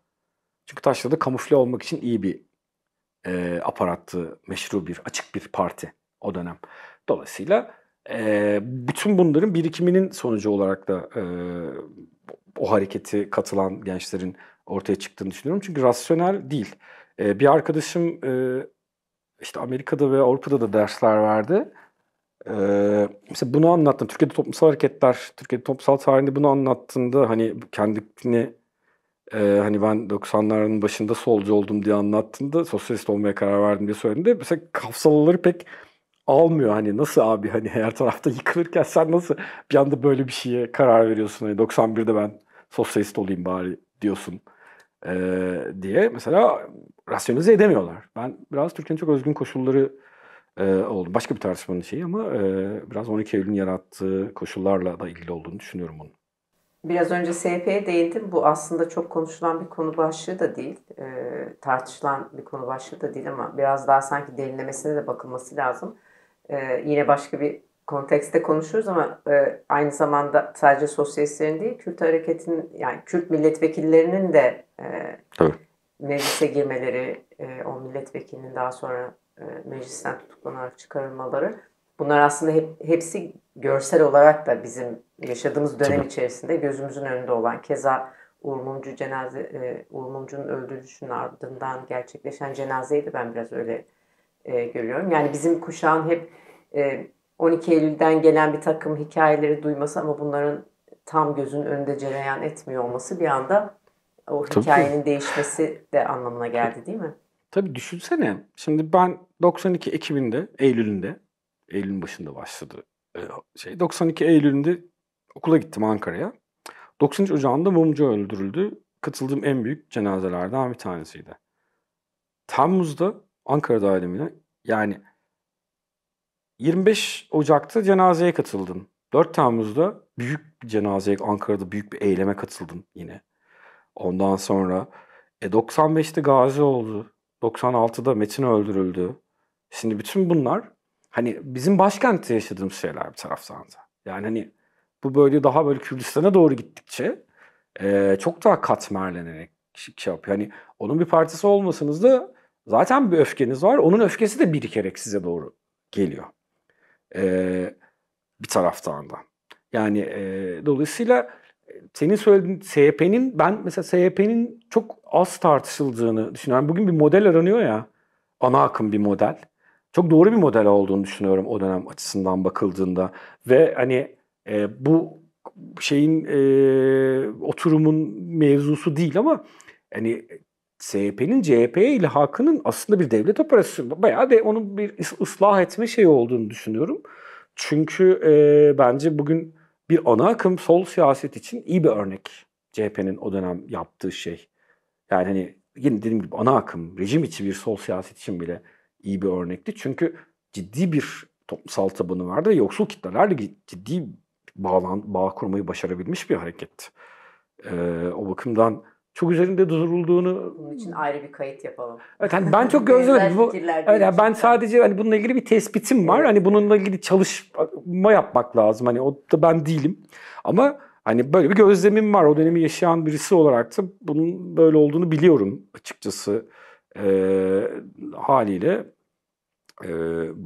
Çünkü Taşra'da kamufle olmak için iyi bir e, aparattı, meşru bir, açık bir parti o dönem. Dolayısıyla e, bütün bunların birikiminin sonucu olarak da e, o hareketi katılan gençlerin ortaya çıktığını düşünüyorum. Çünkü rasyonel değil. E, bir arkadaşım e, işte Amerika'da ve Avrupa'da da dersler verdi. E, mesela bunu anlattım. Türkiye'de toplumsal hareketler, Türkiye'de toplumsal tarihinde bunu anlattığında hani kendini e, hani ben 90'ların başında solcu oldum diye anlattığında sosyalist olmaya karar verdim diye söylediğinde mesela kafsalıları pek almıyor hani nasıl abi hani her tarafta yıkılırken sen nasıl bir anda böyle bir şeye karar veriyorsun hani 91'de ben sosyalist olayım bari diyorsun e, diye mesela rasyonize edemiyorlar. Ben biraz Türkiye'nin çok özgün koşulları e, oldu. Başka bir tartışmanın şeyi ama e, biraz 12 Eylül'ün yarattığı koşullarla da ilgili olduğunu düşünüyorum bunu. Biraz önce SP'ye değindim. Bu aslında çok konuşulan bir konu başlığı da değil. E, tartışılan bir konu başlığı da değil ama biraz daha sanki derinlemesine de bakılması lazım. Ee, yine başka bir kontekste konuşuruz ama e, aynı zamanda sadece sosyalistlerin değil Kürt hareketin yani Kürt milletvekillerinin de e, meclise girmeleri, e, o milletvekilinin daha sonra e, meclisten tutuklanarak çıkarılmaları bunlar aslında hep, hepsi görsel olarak da bizim yaşadığımız dönem içerisinde gözümüzün önünde olan keza Uğur Mumcu cenaze, e, Uğur Mumcu'nun öldürülüşünün ardından gerçekleşen cenazeydi ben biraz öyle e, görüyorum. Yani bizim kuşağın hep e, 12 Eylül'den gelen bir takım hikayeleri duyması ama bunların tam gözün önünde cereyan etmiyor olması bir anda o hikayenin değişmesi de anlamına geldi değil mi? Tabii düşünsene. Şimdi ben 92 Ekim'inde, Eylül'ünde, Eylül'ün başında başladı. E, şey 92 Eylül'ünde okula gittim Ankara'ya. 90. Ocağı'nda mumcu öldürüldü. Katıldığım en büyük cenazelerden bir tanesiydi. Temmuz'da Ankara'da ailemiyle. Yani 25 Ocak'ta cenazeye katıldım. 4 Temmuz'da büyük bir cenazeye Ankara'da büyük bir eyleme katıldım yine. Ondan sonra e 95'te Gazi oldu. 96'da Metin öldürüldü. Şimdi bütün bunlar hani bizim başkentte yaşadığımız şeyler bir taraftan da. Yani hani bu böyle daha böyle Kürdistan'a doğru gittikçe e, çok daha katmerlenerek şey, şey yapıyor. Yani onun bir partisi olmasanız da Zaten bir öfkeniz var. Onun öfkesi de birikerek size doğru geliyor. Ee, bir taraftan da. Yani e, dolayısıyla senin söylediğin SYP'nin ben mesela SYP'nin çok az tartışıldığını düşünüyorum. Bugün bir model aranıyor ya. Ana akım bir model. Çok doğru bir model olduğunu düşünüyorum o dönem açısından bakıldığında. Ve hani e, bu şeyin e, oturumun mevzusu değil ama hani CHP'nin ile ilhakının aslında bir devlet operasyonu. Bayağı da onun bir ıslah etme şeyi olduğunu düşünüyorum. Çünkü e, bence bugün bir ana akım sol siyaset için iyi bir örnek CHP'nin o dönem yaptığı şey. Yani hani yine dediğim gibi ana akım, rejim içi bir sol siyaset için bile iyi bir örnekti. Çünkü ciddi bir toplumsal tabanı vardı ve yoksul kitlelerle ciddi bağlan, bağ kurmayı başarabilmiş bir hareketti. Ee, o bakımdan çok üzerinde durulduğunu bunun için ayrı bir kayıt yapalım. Evet hani ben çok gözlemledim. Bu, yani ben sadece hani bununla ilgili bir tespitim var. Evet. Hani bununla ilgili çalışma yapmak lazım. Hani o da ben değilim. Ama hani böyle bir gözlemim var. O dönemi yaşayan birisi olarak da bunun böyle olduğunu biliyorum açıkçası. Ee, haliyle e,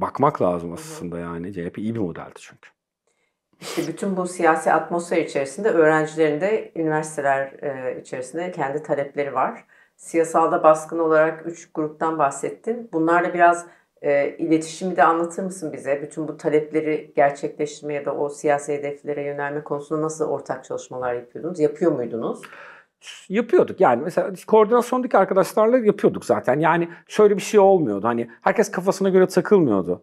bakmak lazım aslında yani. CHP iyi bir modeldi çünkü. İşte bütün bu siyasi atmosfer içerisinde öğrencilerin de üniversiteler e, içerisinde kendi talepleri var. Siyasalda baskın olarak üç gruptan bahsettin. Bunlarla biraz e, iletişimi de anlatır mısın bize? Bütün bu talepleri gerçekleştirme ya da o siyasi hedeflere yönelme konusunda nasıl ortak çalışmalar yapıyordunuz? Yapıyor muydunuz? yapıyorduk. Yani mesela koordinasyondaki arkadaşlarla yapıyorduk zaten. Yani şöyle bir şey olmuyordu. Hani herkes kafasına göre takılmıyordu.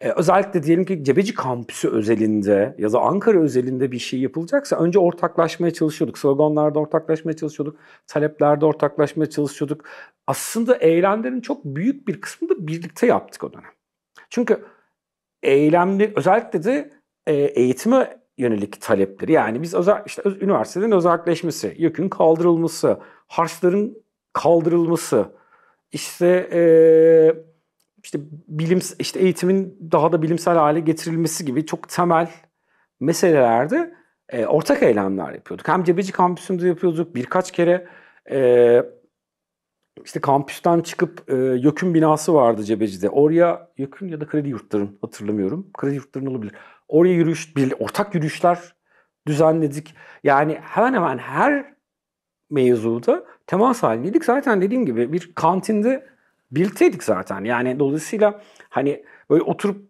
E, özellikle diyelim ki Cebeci kampüsü özelinde ya da Ankara özelinde bir şey yapılacaksa önce ortaklaşmaya çalışıyorduk. Sloganlarda ortaklaşmaya çalışıyorduk. Taleplerde ortaklaşmaya çalışıyorduk. Aslında eylemlerin çok büyük bir kısmını da birlikte yaptık o dönem. Çünkü eylemli özellikle de e, eğitime yönelik talepleri yani biz özel işte öz, üniversitelerin özelleşmesi, yükün kaldırılması, harçların kaldırılması, işte e, işte bilim işte eğitimin daha da bilimsel hale getirilmesi gibi çok temel meselelerde e, ortak eylemler yapıyorduk. Hem Cebeci kampüsümüzde yapıyorduk. Birkaç kere e, işte kampüsten çıkıp e, Yökün binası vardı Cebeci'de. Oraya Yökün ya da Kredi Yurtların hatırlamıyorum. Kredi Yurtların olabilir. Oraya yürüyüş, bir, ortak yürüyüşler düzenledik. Yani hemen hemen her mevzuda temas halindeydik. Zaten dediğim gibi bir kantinde birlikteydik zaten. Yani dolayısıyla hani böyle oturup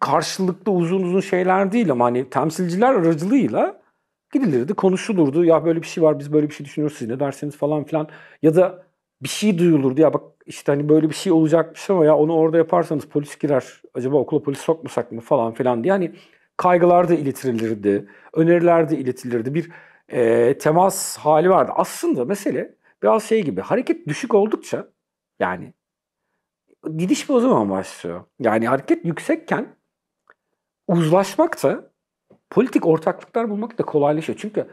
karşılıklı uzun uzun şeyler değil ama hani temsilciler aracılığıyla gidilirdi, konuşulurdu. Ya böyle bir şey var, biz böyle bir şey düşünüyoruz, siz ne dersiniz falan filan. Ya da bir şey duyulurdu. Ya bak işte hani böyle bir şey olacakmış ama ya onu orada yaparsanız polis girer. Acaba okula polis sokmasak mı falan filan diye. Hani kaygılar da iletilirdi, öneriler de iletilirdi. Bir e, temas hali vardı. Aslında mesele biraz şey gibi hareket düşük oldukça yani gidiş o zaman başlıyor. Yani hareket yüksekken uzlaşmak da politik ortaklıklar bulmak da kolaylaşıyor. Çünkü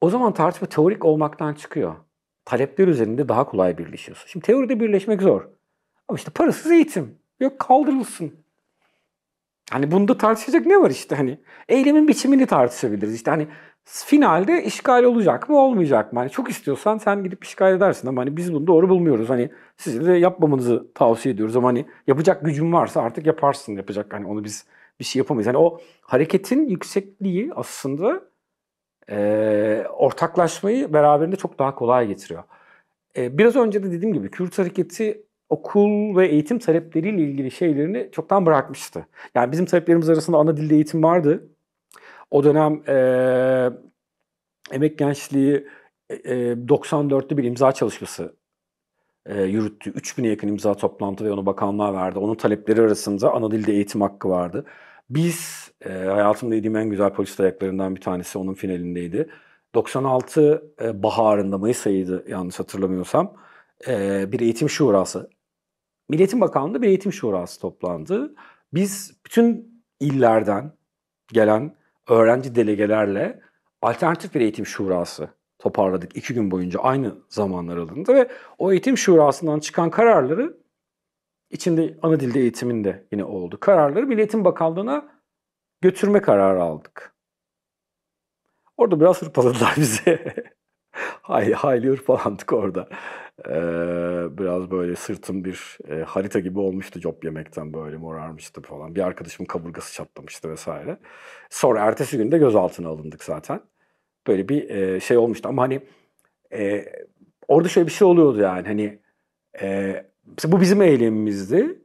o zaman tartışma teorik olmaktan çıkıyor. Talepler üzerinde daha kolay birleşiyorsun. Şimdi teoride birleşmek zor. Ama işte parasız eğitim. Yok kaldırılsın. Hani bunda tartışacak ne var işte hani? Eylemin biçimini tartışabiliriz. İşte hani finalde işgal olacak mı olmayacak mı? Hani çok istiyorsan sen gidip işgal edersin ama hani biz bunu doğru bulmuyoruz. Hani sizin de yapmamanızı tavsiye ediyoruz ama hani yapacak gücün varsa artık yaparsın yapacak. Hani onu biz bir şey yapamayız. Hani o hareketin yüksekliği aslında e, ortaklaşmayı beraberinde çok daha kolay getiriyor. E, biraz önce de dediğim gibi Kürt hareketi okul ve eğitim talepleriyle ilgili şeylerini çoktan bırakmıştı. Yani bizim taleplerimiz arasında ana dilde eğitim vardı o dönem e, Emek Gençliği e, 94'lü bir imza çalışması e, yürüttü. 3000'e yakın imza toplantı ve onu bakanlığa verdi. Onun talepleri arasında ana dilde eğitim hakkı vardı. Biz, e, hayatımda yediğim en güzel polis dayaklarından bir tanesi onun finalindeydi. 96 e, baharında, Mayıs ayıydı yanlış hatırlamıyorsam, e, bir eğitim şurası. Milli Eğitim Bakanlığı bir eğitim şurası toplandı. Biz bütün illerden gelen öğrenci delegelerle alternatif bir eğitim şurası toparladık. iki gün boyunca aynı zamanlar alındı ve o eğitim şurasından çıkan kararları içinde ana dilde eğitiminde yine oldu. Kararları Milli Eğitim Bakanlığı'na götürme kararı aldık. Orada biraz hırpaladılar bize. hay, haylıyor falandık orada. Ee, biraz böyle sırtım bir e, harita gibi olmuştu job yemekten böyle morarmıştı falan. Bir arkadaşımın kaburgası çatlamıştı vesaire. Sonra ertesi günde gözaltına alındık zaten. Böyle bir e, şey olmuştu ama hani e, orada şöyle bir şey oluyordu yani hani e, bu bizim eylemimizdi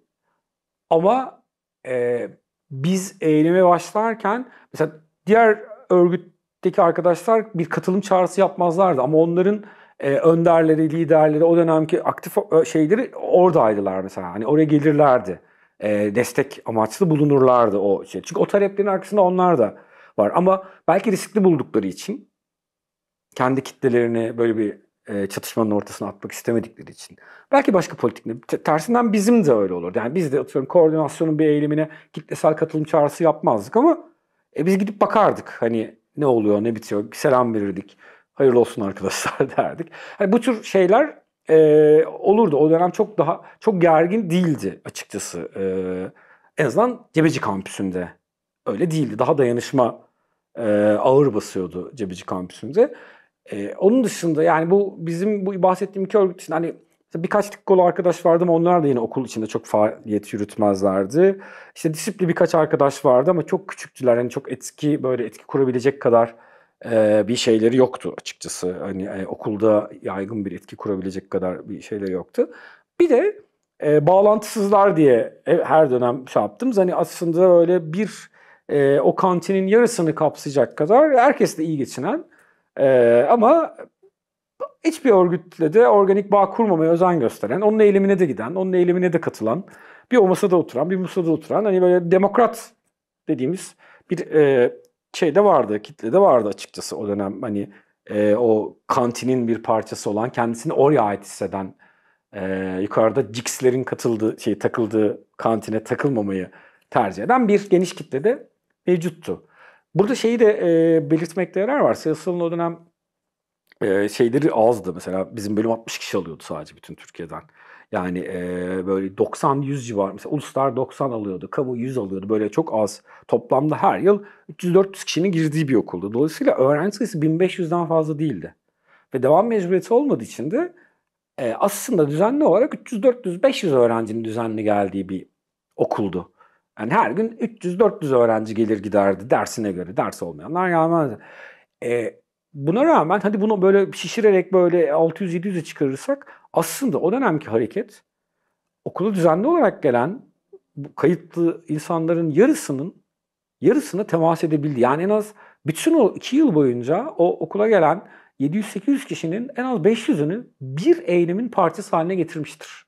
ama e, biz eyleme başlarken mesela diğer örgüt deki arkadaşlar bir katılım çağrısı yapmazlardı ama onların e, önderleri, liderleri, o dönemki aktif e, şeyleri oradaydılar mesela. Hani oraya gelirlerdi. E, destek amaçlı bulunurlardı o şey. Çünkü o taleplerin arkasında onlar da var. Ama belki riskli buldukları için kendi kitlelerini böyle bir e, çatışmanın ortasına atmak istemedikleri için. Belki başka politikler. Tersinden bizim de öyle olur Yani biz de atıyorum koordinasyonun bir eğilimine kitlesel katılım çağrısı yapmazdık ama e, biz gidip bakardık. Hani ne oluyor ne bitiyor selam verirdik. Hayırlı olsun arkadaşlar derdik. Hani bu tür şeyler e, olurdu. O dönem çok daha çok gergin değildi açıkçası. E, en azından Cebeci kampüsünde öyle değildi. Daha dayanışma e, ağır basıyordu Cebeci kampüsünde. E, onun dışında yani bu bizim bu bahsettiğim iki örgüt için hani işte birkaç kolu arkadaş vardı ama onlar da yine okul içinde çok faaliyet yürütmezlerdi. İşte disipli birkaç arkadaş vardı ama çok küçüktüler. yani çok etki böyle etki kurabilecek kadar e, bir şeyleri yoktu açıkçası. Hani e, okulda yaygın bir etki kurabilecek kadar bir şeyleri yoktu. Bir de e, bağlantısızlar diye e, her dönem şey yaptım. Hani aslında öyle bir e, o kantinin yarısını kapsayacak kadar herkesle iyi geçinen e, ama hiçbir örgütle de organik bağ kurmamaya özen gösteren, onun eylemine de giden, onun eylemine de katılan, bir o masada oturan, bir masada oturan hani böyle demokrat dediğimiz bir e, şey de vardı, kitle de vardı açıkçası o dönem hani e, o kantinin bir parçası olan, kendisini oraya ait hisseden, e, yukarıda Cix'lerin katıldığı, şey takıldığı kantine takılmamayı tercih eden bir geniş kitle de mevcuttu. Burada şeyi de e, belirtmekte yarar var. Salesal'ın o dönem e, şeyleri azdı. Mesela bizim bölüm 60 kişi alıyordu sadece bütün Türkiye'den. Yani e, böyle 90-100 civar mesela Uluslar 90 alıyordu, kamu 100 alıyordu. Böyle çok az. Toplamda her yıl 300-400 kişinin girdiği bir okuldu. Dolayısıyla öğrenci sayısı 1500'den fazla değildi. Ve devam mecburiyeti olmadığı için de e, aslında düzenli olarak 300-400-500 öğrencinin düzenli geldiği bir okuldu. Yani her gün 300-400 öğrenci gelir giderdi dersine göre. Ders olmayanlar gelmezdi. E, buna rağmen hadi bunu böyle şişirerek böyle 600-700'e çıkarırsak aslında o dönemki hareket okulu düzenli olarak gelen bu kayıtlı insanların yarısının yarısına temas edebildi. Yani en az bütün o iki yıl boyunca o okula gelen 700-800 kişinin en az 500'ünü bir eylemin parçası haline getirmiştir.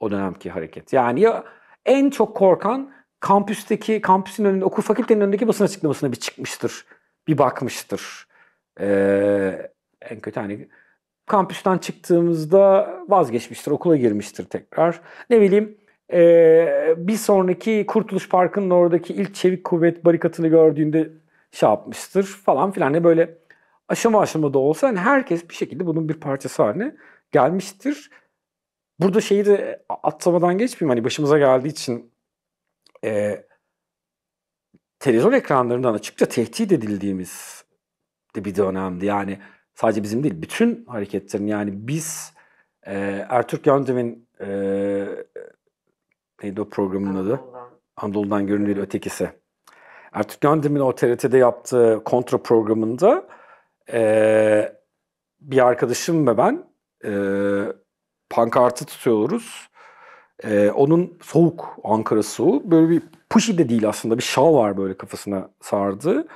O dönemki hareket. Yani ya en çok korkan kampüsteki, kampüsün önünde, okul fakültenin önündeki basın açıklamasına bir çıkmıştır. Bir bakmıştır. Ee, en kötü hani kampüsten çıktığımızda vazgeçmiştir, okula girmiştir tekrar. Ne bileyim e, bir sonraki Kurtuluş Parkı'nın oradaki ilk çevik kuvvet barikatını gördüğünde şey yapmıştır falan filan. ne hani böyle aşama aşama da olsa yani herkes bir şekilde bunun bir parçası haline gelmiştir. Burada şeyi de atlamadan geçmeyeyim. Hani başımıza geldiği için e, televizyon ekranlarından açıkça tehdit edildiğimiz bir dönemdi. Yani sadece bizim değil bütün hareketlerin yani biz e, Ertürk Yöndem'in e, neydi o programın Anadolu'dan. adı? Anadolu'dan görünüyor ötekisi. Ertürk Yöndem'in o TRT'de yaptığı kontra programında e, bir arkadaşım ve ben e, pankartı tutuyoruz. E, onun soğuk Ankara soğuğu böyle bir puşi de değil aslında bir şal var böyle kafasına sardı.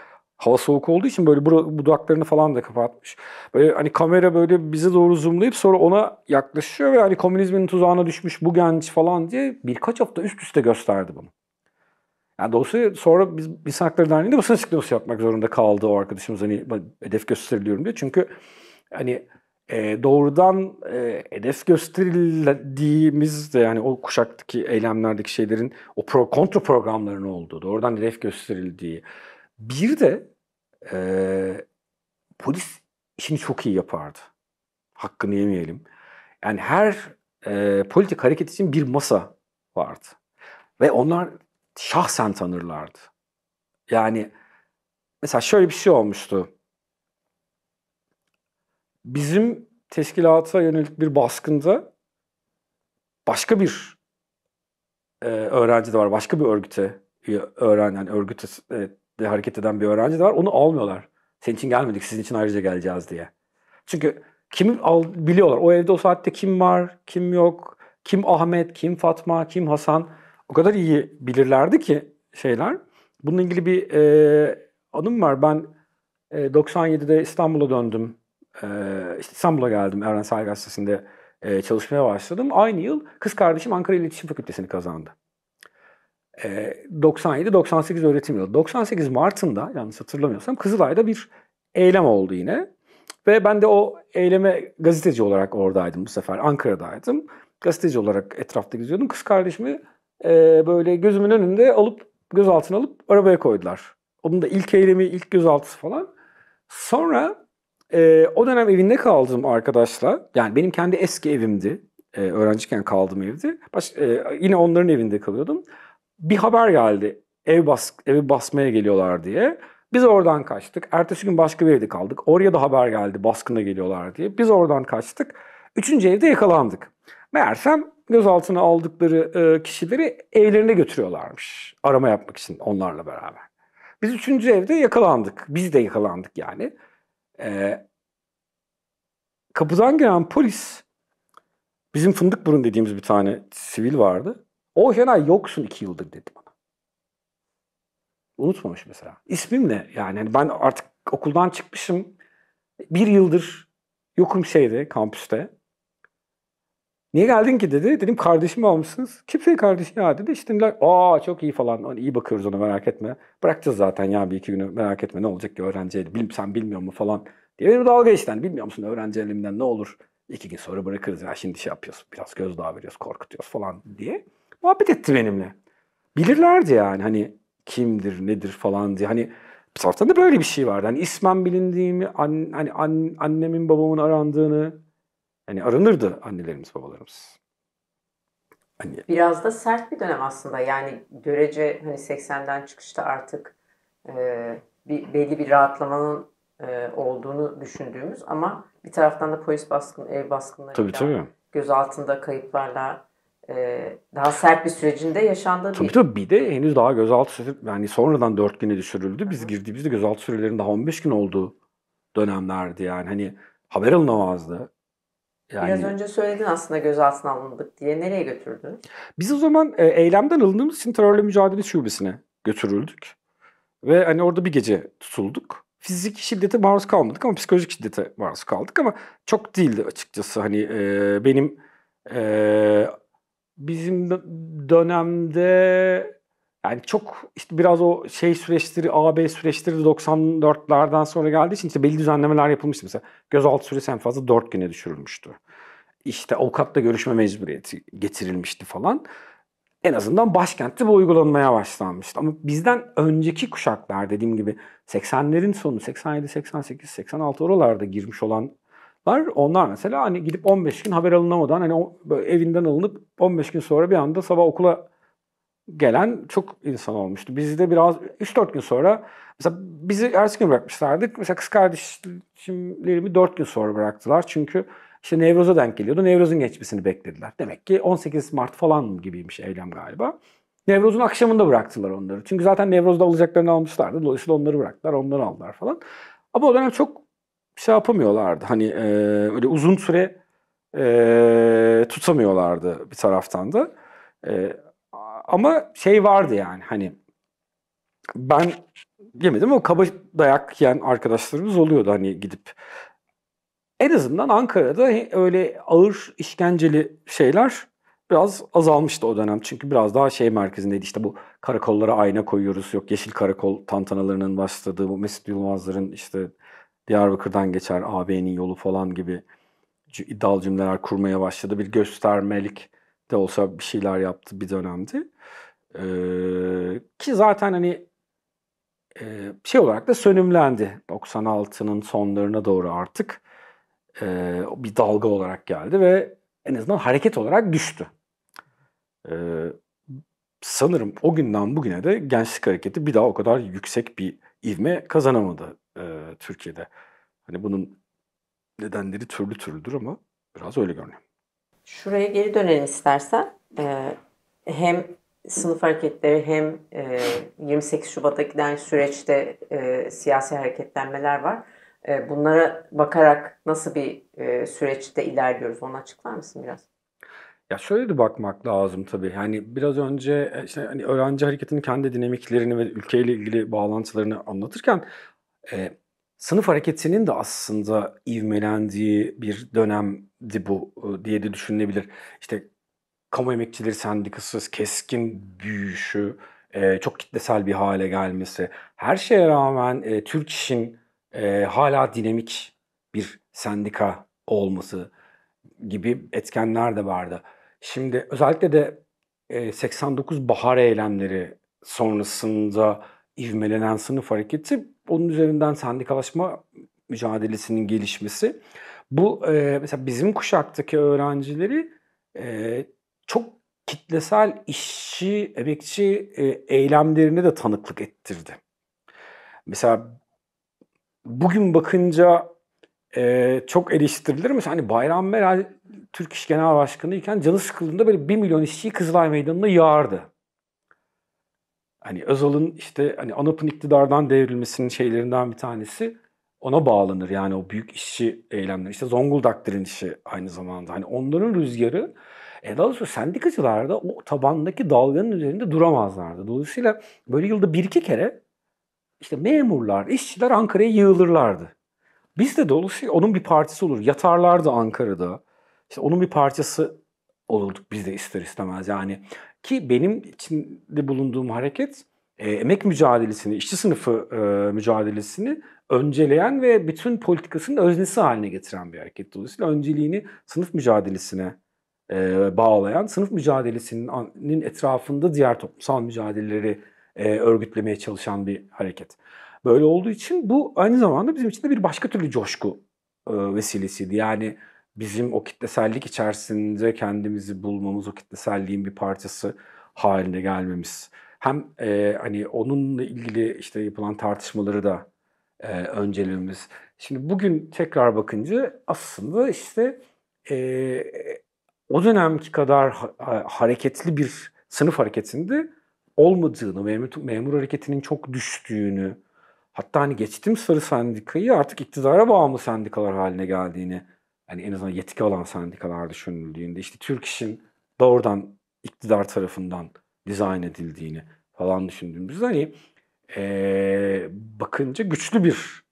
Hava soğuk olduğu için böyle budaklarını falan da kapatmış. Böyle hani kamera böyle bize doğru zoomlayıp sonra ona yaklaşıyor ve hani komünizmin tuzağına düşmüş bu genç falan diye birkaç hafta üst üste gösterdi bunu. Yani dolayısıyla sonra biz İnsan Hakları Derneği'nde basın açıklaması yapmak zorunda kaldı o arkadaşımız hani hedef gösteriliyorum diye. Çünkü hani e, doğrudan e, hedef gösterildiğimizde yani o kuşaktaki eylemlerdeki şeylerin o pro, kontra programların olduğu, doğrudan hedef gösterildiği. Bir de ee, polis işini çok iyi yapardı. Hakkını yemeyelim. Yani her e, politik hareket için bir masa vardı. Ve onlar şahsen tanırlardı. Yani mesela şöyle bir şey olmuştu. Bizim teşkilata yönelik bir baskında başka bir e, öğrenci de var. Başka bir örgüte e, öğrenen, örgüte e, hareket eden bir öğrenci de var. Onu almıyorlar. Senin için gelmedik, sizin için ayrıca geleceğiz diye. Çünkü kim al, biliyorlar. O evde o saatte kim var, kim yok, kim Ahmet, kim Fatma, kim Hasan. O kadar iyi bilirlerdi ki şeyler. Bununla ilgili bir e, anım var. Ben e, 97'de İstanbul'a döndüm. E, işte İstanbul'a geldim. Evrensel Gazetesi'nde e, çalışmaya başladım. Aynı yıl kız kardeşim Ankara İletişim Fakültesini kazandı. 97-98 ee, öğretim yılı. 98 Mart'ında yanlış hatırlamıyorsam Kızılay'da bir eylem oldu yine. Ve ben de o eyleme gazeteci olarak oradaydım bu sefer. Ankara'daydım. Gazeteci olarak etrafta geziyordum. Kız kardeşimi e, böyle gözümün önünde alıp gözaltına alıp arabaya koydular. Onun da ilk eylemi, ilk gözaltısı falan. Sonra e, o dönem evinde kaldım arkadaşla. Yani benim kendi eski evimdi. E, öğrenciyken kaldığım evdi. Baş, e, yine onların evinde kalıyordum bir haber geldi. Ev bas, evi basmaya geliyorlar diye. Biz oradan kaçtık. Ertesi gün başka bir evde kaldık. Oraya da haber geldi baskına geliyorlar diye. Biz oradan kaçtık. Üçüncü evde yakalandık. Meğersem gözaltına aldıkları e, kişileri evlerine götürüyorlarmış. Arama yapmak için onlarla beraber. Biz üçüncü evde yakalandık. Biz de yakalandık yani. Ee, kapıdan gelen polis bizim fındık burun dediğimiz bir tane sivil vardı. O Ojenay yoksun iki yıldır dedi bana. Unutmamış mesela. İsmimle ne? yani hani ben artık okuldan çıkmışım. Bir yıldır yokum şeyde kampüste. Niye geldin ki dedi. Dedim kardeşimi almışsınız. Kimsenin kardeşi ya dedi. İşte dediler aa çok iyi falan. Hani iyi bakıyoruz ona merak etme. Bırakacağız zaten ya bir iki günü merak etme ne olacak ki öğrenciyle. Bil, sen bilmiyor mu falan. Diye benim dalga geçti. Hani bilmiyor musun öğrenci elimden ne olur. İki gün sonra bırakırız ya şimdi şey yapıyoruz. Biraz gözdağı veriyoruz korkutuyoruz falan diye muhabbet etti benimle. Bilirlerdi yani hani kimdir nedir falan diye. Hani bir taraftan da böyle bir şey vardı. Hani ismen bilindiğimi, an, hani an, annemin babamın arandığını. Hani aranırdı annelerimiz babalarımız. Hani... Biraz da sert bir dönem aslında. Yani görece hani 80'den çıkışta artık e, bir, belli bir rahatlamanın e, olduğunu düşündüğümüz ama bir taraftan da polis baskın, ev baskınları tabii, tabii. göz altında kayıplarla e, daha sert bir sürecinde yaşandığı tabii bir... Tabii bir de henüz daha gözaltı süresi yani sonradan 4 güne düşürüldü. Biz Hı-hı. girdiğimizde gözaltı sürelerinin daha 15 gün olduğu dönemlerdi yani. Hani haber alınamazdı. Yani, Biraz önce söyledin aslında gözaltına alındık diye. Nereye götürdün? Biz o zaman e, eylemden alındığımız için terörle mücadele şubesine götürüldük. Ve hani orada bir gece tutulduk. Fizik şiddete maruz kalmadık ama psikolojik şiddete maruz kaldık ama çok değildi açıkçası. Hani e, benim e, bizim dönemde yani çok işte biraz o şey süreçleri, AB süreçleri 94'lerden sonra geldiği için işte belli düzenlemeler yapılmıştı. Mesela gözaltı süresi en fazla 4 güne düşürülmüştü. İşte avukatla görüşme mecburiyeti getirilmişti falan. En azından başkentte bu uygulanmaya başlanmıştı. Ama bizden önceki kuşaklar dediğim gibi 80'lerin sonu 87, 88, 86 oralarda girmiş olan var. Onlar mesela hani gidip 15 gün haber alınamadan hani o evinden alınıp 15 gün sonra bir anda sabah okula gelen çok insan olmuştu. Bizde biraz 3-4 gün sonra mesela bizi ertesi gün bırakmışlardık. Mesela kız kardeşimlerimi 4 gün sonra bıraktılar. Çünkü işte Nevroz'a denk geliyordu. Nevroz'un geçmesini beklediler. Demek ki 18 Mart falan gibiymiş eylem galiba. Nevroz'un akşamında bıraktılar onları. Çünkü zaten Nevroz'da alacaklarını almışlardı. Dolayısıyla onları bıraktılar, onları aldılar falan. Ama o dönem çok şey yapamıyorlardı. Hani e, öyle uzun süre e, tutamıyorlardı bir taraftan da. E, ama şey vardı yani hani ben yemedim ama kaba dayak yiyen arkadaşlarımız oluyordu hani gidip. En azından Ankara'da öyle ağır işkenceli şeyler biraz azalmıştı o dönem. Çünkü biraz daha şey merkezindeydi işte bu karakollara ayna koyuyoruz. Yok yeşil karakol tantanalarının başladığı bu Mesut Yılmazların işte Diyarbakır'dan geçer AB'nin yolu falan gibi iddialı cümleler kurmaya başladı. Bir göstermelik de olsa bir şeyler yaptı bir dönemdi. Ee, ki zaten hani e, şey olarak da sönümlendi. 96'nın sonlarına doğru artık e, bir dalga olarak geldi ve en azından hareket olarak düştü. E, sanırım o günden bugüne de gençlik hareketi bir daha o kadar yüksek bir ivme kazanamadı e, Türkiye'de. Hani bunun nedenleri türlü türlüdür ama biraz öyle görünüyor. Şuraya geri dönelim istersen. Ee, hem sınıf hareketleri hem e, 28 Şubat'a giden süreçte e, siyasi hareketlenmeler var. E, bunlara bakarak nasıl bir e, süreçte ilerliyoruz onu açıklar mısın biraz? Ya şöyle de bakmak lazım tabii. Yani biraz önce e, işte hani öğrenci hareketinin kendi dinamiklerini ve ülkeyle ilgili bağlantılarını anlatırken e, sınıf hareketinin de aslında ivmelendiği bir dönemdi bu diye de düşünülebilir. İşte kamu emekçileri sendikası keskin büyüyüşü, e, çok kitlesel bir hale gelmesi. Her şeye rağmen e, Türk işin e, hala dinamik bir sendika olması gibi etkenler de vardı. Şimdi özellikle de 89 bahar eylemleri sonrasında ivmelenen sınıf hareketi onun üzerinden sendikalaşma mücadelesinin gelişmesi. Bu e, mesela bizim kuşaktaki öğrencileri e, çok kitlesel işçi, emekçi e, eylemlerine de tanıklık ettirdi. Mesela bugün bakınca e, çok eleştirilir. Mesela hani Bayram Meral Türk İş Genel Başkanı iken canı sıkıldığında böyle 1 milyon işçiyi Kızılay Meydanı'na yağardı hani Özal'ın işte hani ANAP'ın iktidardan devrilmesinin şeylerinden bir tanesi ona bağlanır yani o büyük işçi eylemleri. işte Zonguldak direnişi aynı zamanda. Hani onların rüzgarı e daha doğrusu sendikacılar da o tabandaki dalganın üzerinde duramazlardı. Dolayısıyla böyle yılda bir iki kere işte memurlar, işçiler Ankara'ya yığılırlardı. Biz de dolayısıyla onun bir parçası olur. Yatarlardı Ankara'da. İşte onun bir parçası olurduk biz de ister istemez. Yani ki benim içinde bulunduğum hareket e, emek mücadelesini, işçi sınıfı e, mücadelesini önceleyen ve bütün politikasının öznesi haline getiren bir hareket. Dolayısıyla önceliğini sınıf mücadelesine e, bağlayan, sınıf mücadelesinin etrafında diğer toplumsal mücadeleleri e, örgütlemeye çalışan bir hareket. Böyle olduğu için bu aynı zamanda bizim için de bir başka türlü coşku e, vesilesiydi. Yani bizim o kitlesellik içerisinde kendimizi bulmamız, o kitleselliğin bir parçası haline gelmemiz. Hem e, hani onunla ilgili işte yapılan tartışmaları da e, öncelememiz. Şimdi bugün tekrar bakınca aslında işte e, o dönemki kadar ha, hareketli bir sınıf hareketinde olmadığını, memur, memur hareketinin çok düştüğünü, hatta hani geçtim sarı sendikayı artık iktidara bağımlı sendikalar haline geldiğini hani en azından yetki olan sendikalar düşünüldüğünde işte Türk işin doğrudan iktidar tarafından dizayn edildiğini falan düşündüğümüzde hani e, bakınca güçlü bir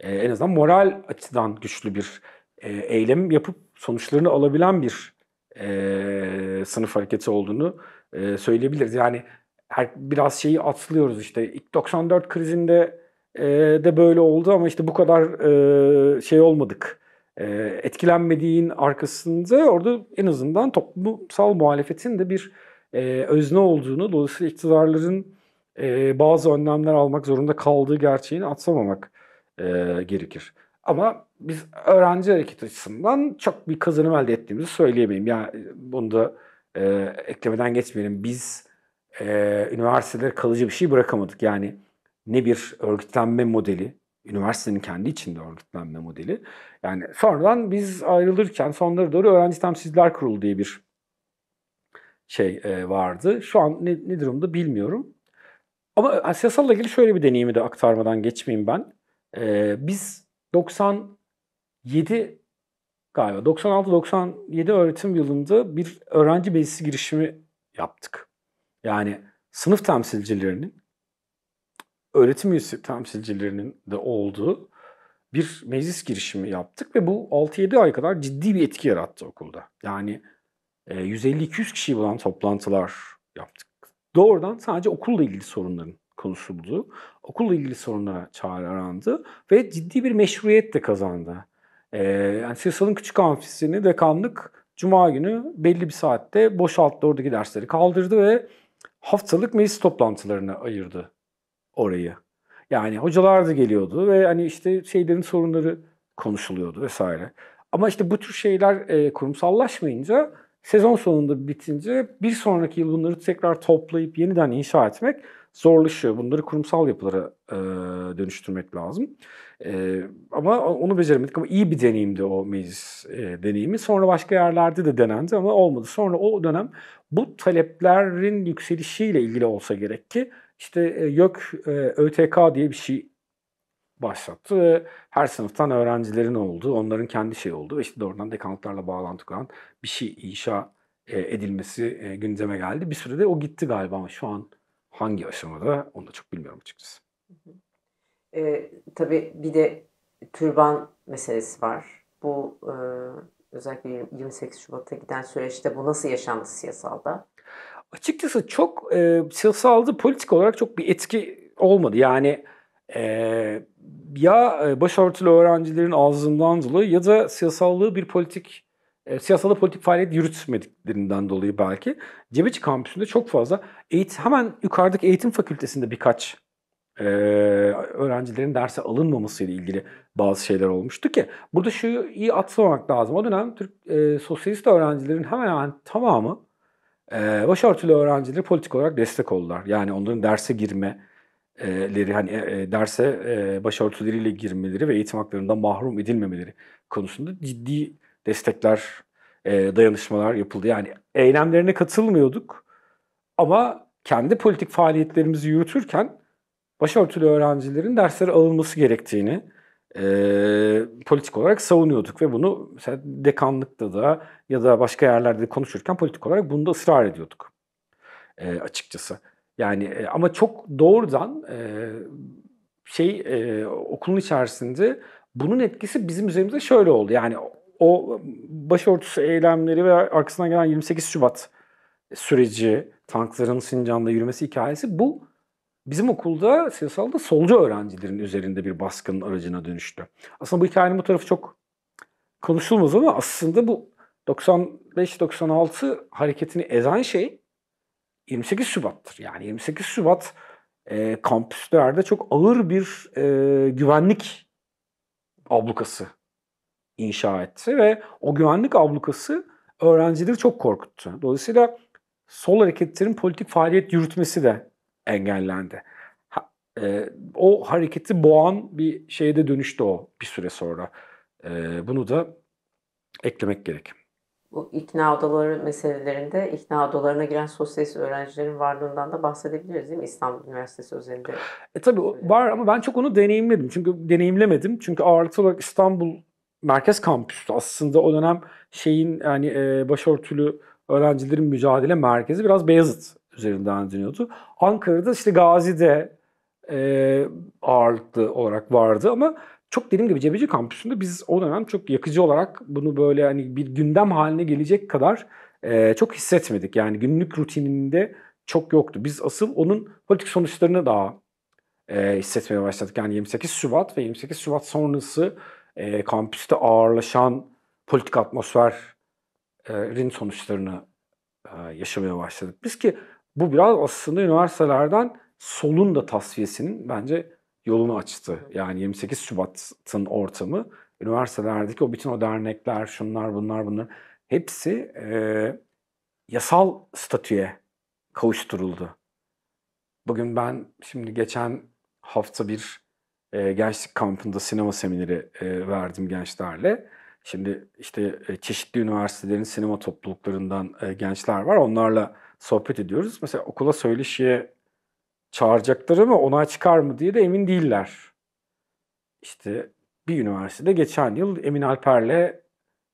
e, en azından moral açıdan güçlü bir e, eylem yapıp sonuçlarını alabilen bir e, sınıf hareketi olduğunu e, söyleyebiliriz. Yani her, biraz şeyi atlıyoruz işte 94 krizinde e, de böyle oldu ama işte bu kadar e, şey olmadık e, etkilenmediğin arkasında orada en azından toplumsal muhalefetin de bir e, özne olduğunu, dolayısıyla iktidarların e, bazı önlemler almak zorunda kaldığı gerçeğini atsamamak gerekir. Ama biz öğrenci hareket açısından çok bir kazanım elde ettiğimizi söyleyemeyim. Yani bunu da e, eklemeden geçmeyelim. Biz e, üniversitelere kalıcı bir şey bırakamadık. Yani ne bir örgütlenme modeli, üniversitenin kendi içinde örgütlenme modeli. Yani sonradan biz ayrılırken sonları doğru öğrenci temsilciler kurulu diye bir şey e, vardı. Şu an ne, ne durumda bilmiyorum. Ama e, siyasalla ilgili şöyle bir deneyimi de aktarmadan geçmeyeyim ben. Ee, biz 97 galiba 96-97 öğretim yılında bir öğrenci meclisi girişimi yaptık. Yani sınıf temsilcilerinin öğretim üyesi temsilcilerinin de olduğu bir meclis girişimi yaptık ve bu 6-7 ay kadar ciddi bir etki yarattı okulda. Yani 150-200 e, kişiyi bulan toplantılar yaptık. Doğrudan sadece okulla ilgili sorunların konusu buldu, Okulla ilgili sorunlara çare arandı ve ciddi bir meşruiyet de kazandı. Ee, yani Siyasal'ın küçük amfisini dekanlık cuma günü belli bir saatte boşalttı oradaki dersleri kaldırdı ve haftalık meclis toplantılarına ayırdı orayı. Yani hocalar da geliyordu ve hani işte şeylerin sorunları konuşuluyordu vesaire. Ama işte bu tür şeyler e, kurumsallaşmayınca sezon sonunda bitince bir sonraki yıl bunları tekrar toplayıp yeniden inşa etmek zorlaşıyor. Bunları kurumsal yapılara e, dönüştürmek lazım. E, ama onu beceremedik ama iyi bir deneyimdi o meclis e, deneyimi. Sonra başka yerlerde de denendi ama olmadı. Sonra o dönem bu taleplerin yükselişiyle ilgili olsa gerek ki işte e, YÖK e, ÖTK diye bir şey başlattı her sınıftan öğrencilerin olduğu, onların kendi şey olduğu işte doğrudan dekanlıklarla bağlantı kuran bir şey inşa e, edilmesi gündeme geldi. Bir sürede o gitti galiba ama şu an hangi aşamada onu da çok bilmiyorum açıkçası. E, tabii bir de türban meselesi var. Bu e, özellikle 28 Şubat'a giden süreçte bu nasıl yaşandı siyasalda? açıkçası çok e, siyasalda politik olarak çok bir etki olmadı. Yani e, ya e, başörtülü öğrencilerin ağzından dolayı ya da siyasallığı bir politik e, siyasalda politik faaliyet yürütmediklerinden dolayı belki Cebeci kampüsünde çok fazla eğitim, hemen yukarıdaki eğitim fakültesinde birkaç e, öğrencilerin derse alınmaması ile ilgili bazı şeyler olmuştu ki burada şu iyi atlamamak lazım. O dönem Türk e, sosyalist öğrencilerin hemen hemen tamamı başörtülü ee, öğrencileri politik olarak destek oldular. Yani onların derse girmeleri, hani e, e, derse e, başörtüleriyle girmeleri ve eğitim haklarından mahrum edilmemeleri konusunda ciddi destekler, e, dayanışmalar yapıldı. Yani eylemlerine katılmıyorduk ama kendi politik faaliyetlerimizi yürütürken başörtülü öğrencilerin derslere alınması gerektiğini, e, politik olarak savunuyorduk ve bunu mesela dekanlıkta da ya da başka yerlerde de konuşurken politik olarak bunu da ısrar ediyorduk e, açıkçası. Yani e, ama çok doğrudan e, şey e, okulun içerisinde bunun etkisi bizim üzerimizde şöyle oldu. Yani o başörtüsü eylemleri ve arkasından gelen 28 Şubat süreci, tankların Sincan'da yürümesi hikayesi bu bizim okulda siyasalda solcu öğrencilerin üzerinde bir baskının aracına dönüştü. Aslında bu hikayenin bu tarafı çok konuşulmaz ama aslında bu 95-96 hareketini ezen şey 28 Şubat'tır. Yani 28 Şubat e, kampüslerde çok ağır bir e, güvenlik ablukası inşa etti ve o güvenlik ablukası öğrencileri çok korkuttu. Dolayısıyla sol hareketlerin politik faaliyet yürütmesi de engellendi. Ha, e, o hareketi boğan bir şeye de dönüştü o bir süre sonra. E, bunu da eklemek gerek. Bu ikna odaları meselelerinde ikna odalarına giren sosyalist öğrencilerin varlığından da bahsedebiliriz değil mi İstanbul Üniversitesi özelinde? E tabii var ama ben çok onu deneyimledim. Çünkü deneyimlemedim. Çünkü ağırlıklı olarak İstanbul merkez kampüsü aslında o dönem şeyin yani e, başörtülü öğrencilerin mücadele merkezi biraz Beyazıt üzerinden dinliyordu. Ankara'da işte Gazi'de e, ağırlıklı olarak vardı ama çok dediğim gibi Cebeci kampüsünde biz o dönem çok yakıcı olarak bunu böyle hani bir gündem haline gelecek kadar e, çok hissetmedik. Yani günlük rutininde çok yoktu. Biz asıl onun politik sonuçlarını daha e, hissetmeye başladık. Yani 28 Şubat ve 28 Şubat sonrası e, kampüste ağırlaşan politik atmosferin sonuçlarını e, yaşamaya başladık. Biz ki bu biraz aslında üniversitelerden solun da tasfiyesinin bence yolunu açtı. Yani 28 Şubat'ın ortamı, üniversitelerdeki o bütün o dernekler, şunlar bunlar bunlar hepsi e, yasal statüye kavuşturuldu. Bugün ben şimdi geçen hafta bir e, gençlik kampında sinema semineri e, verdim gençlerle. Şimdi işte e, çeşitli üniversitelerin sinema topluluklarından e, gençler var. Onlarla sohbet ediyoruz. Mesela okula söyleşiye çağıracakları mı onay çıkar mı diye de emin değiller. İşte bir üniversitede geçen yıl Emin Alper'le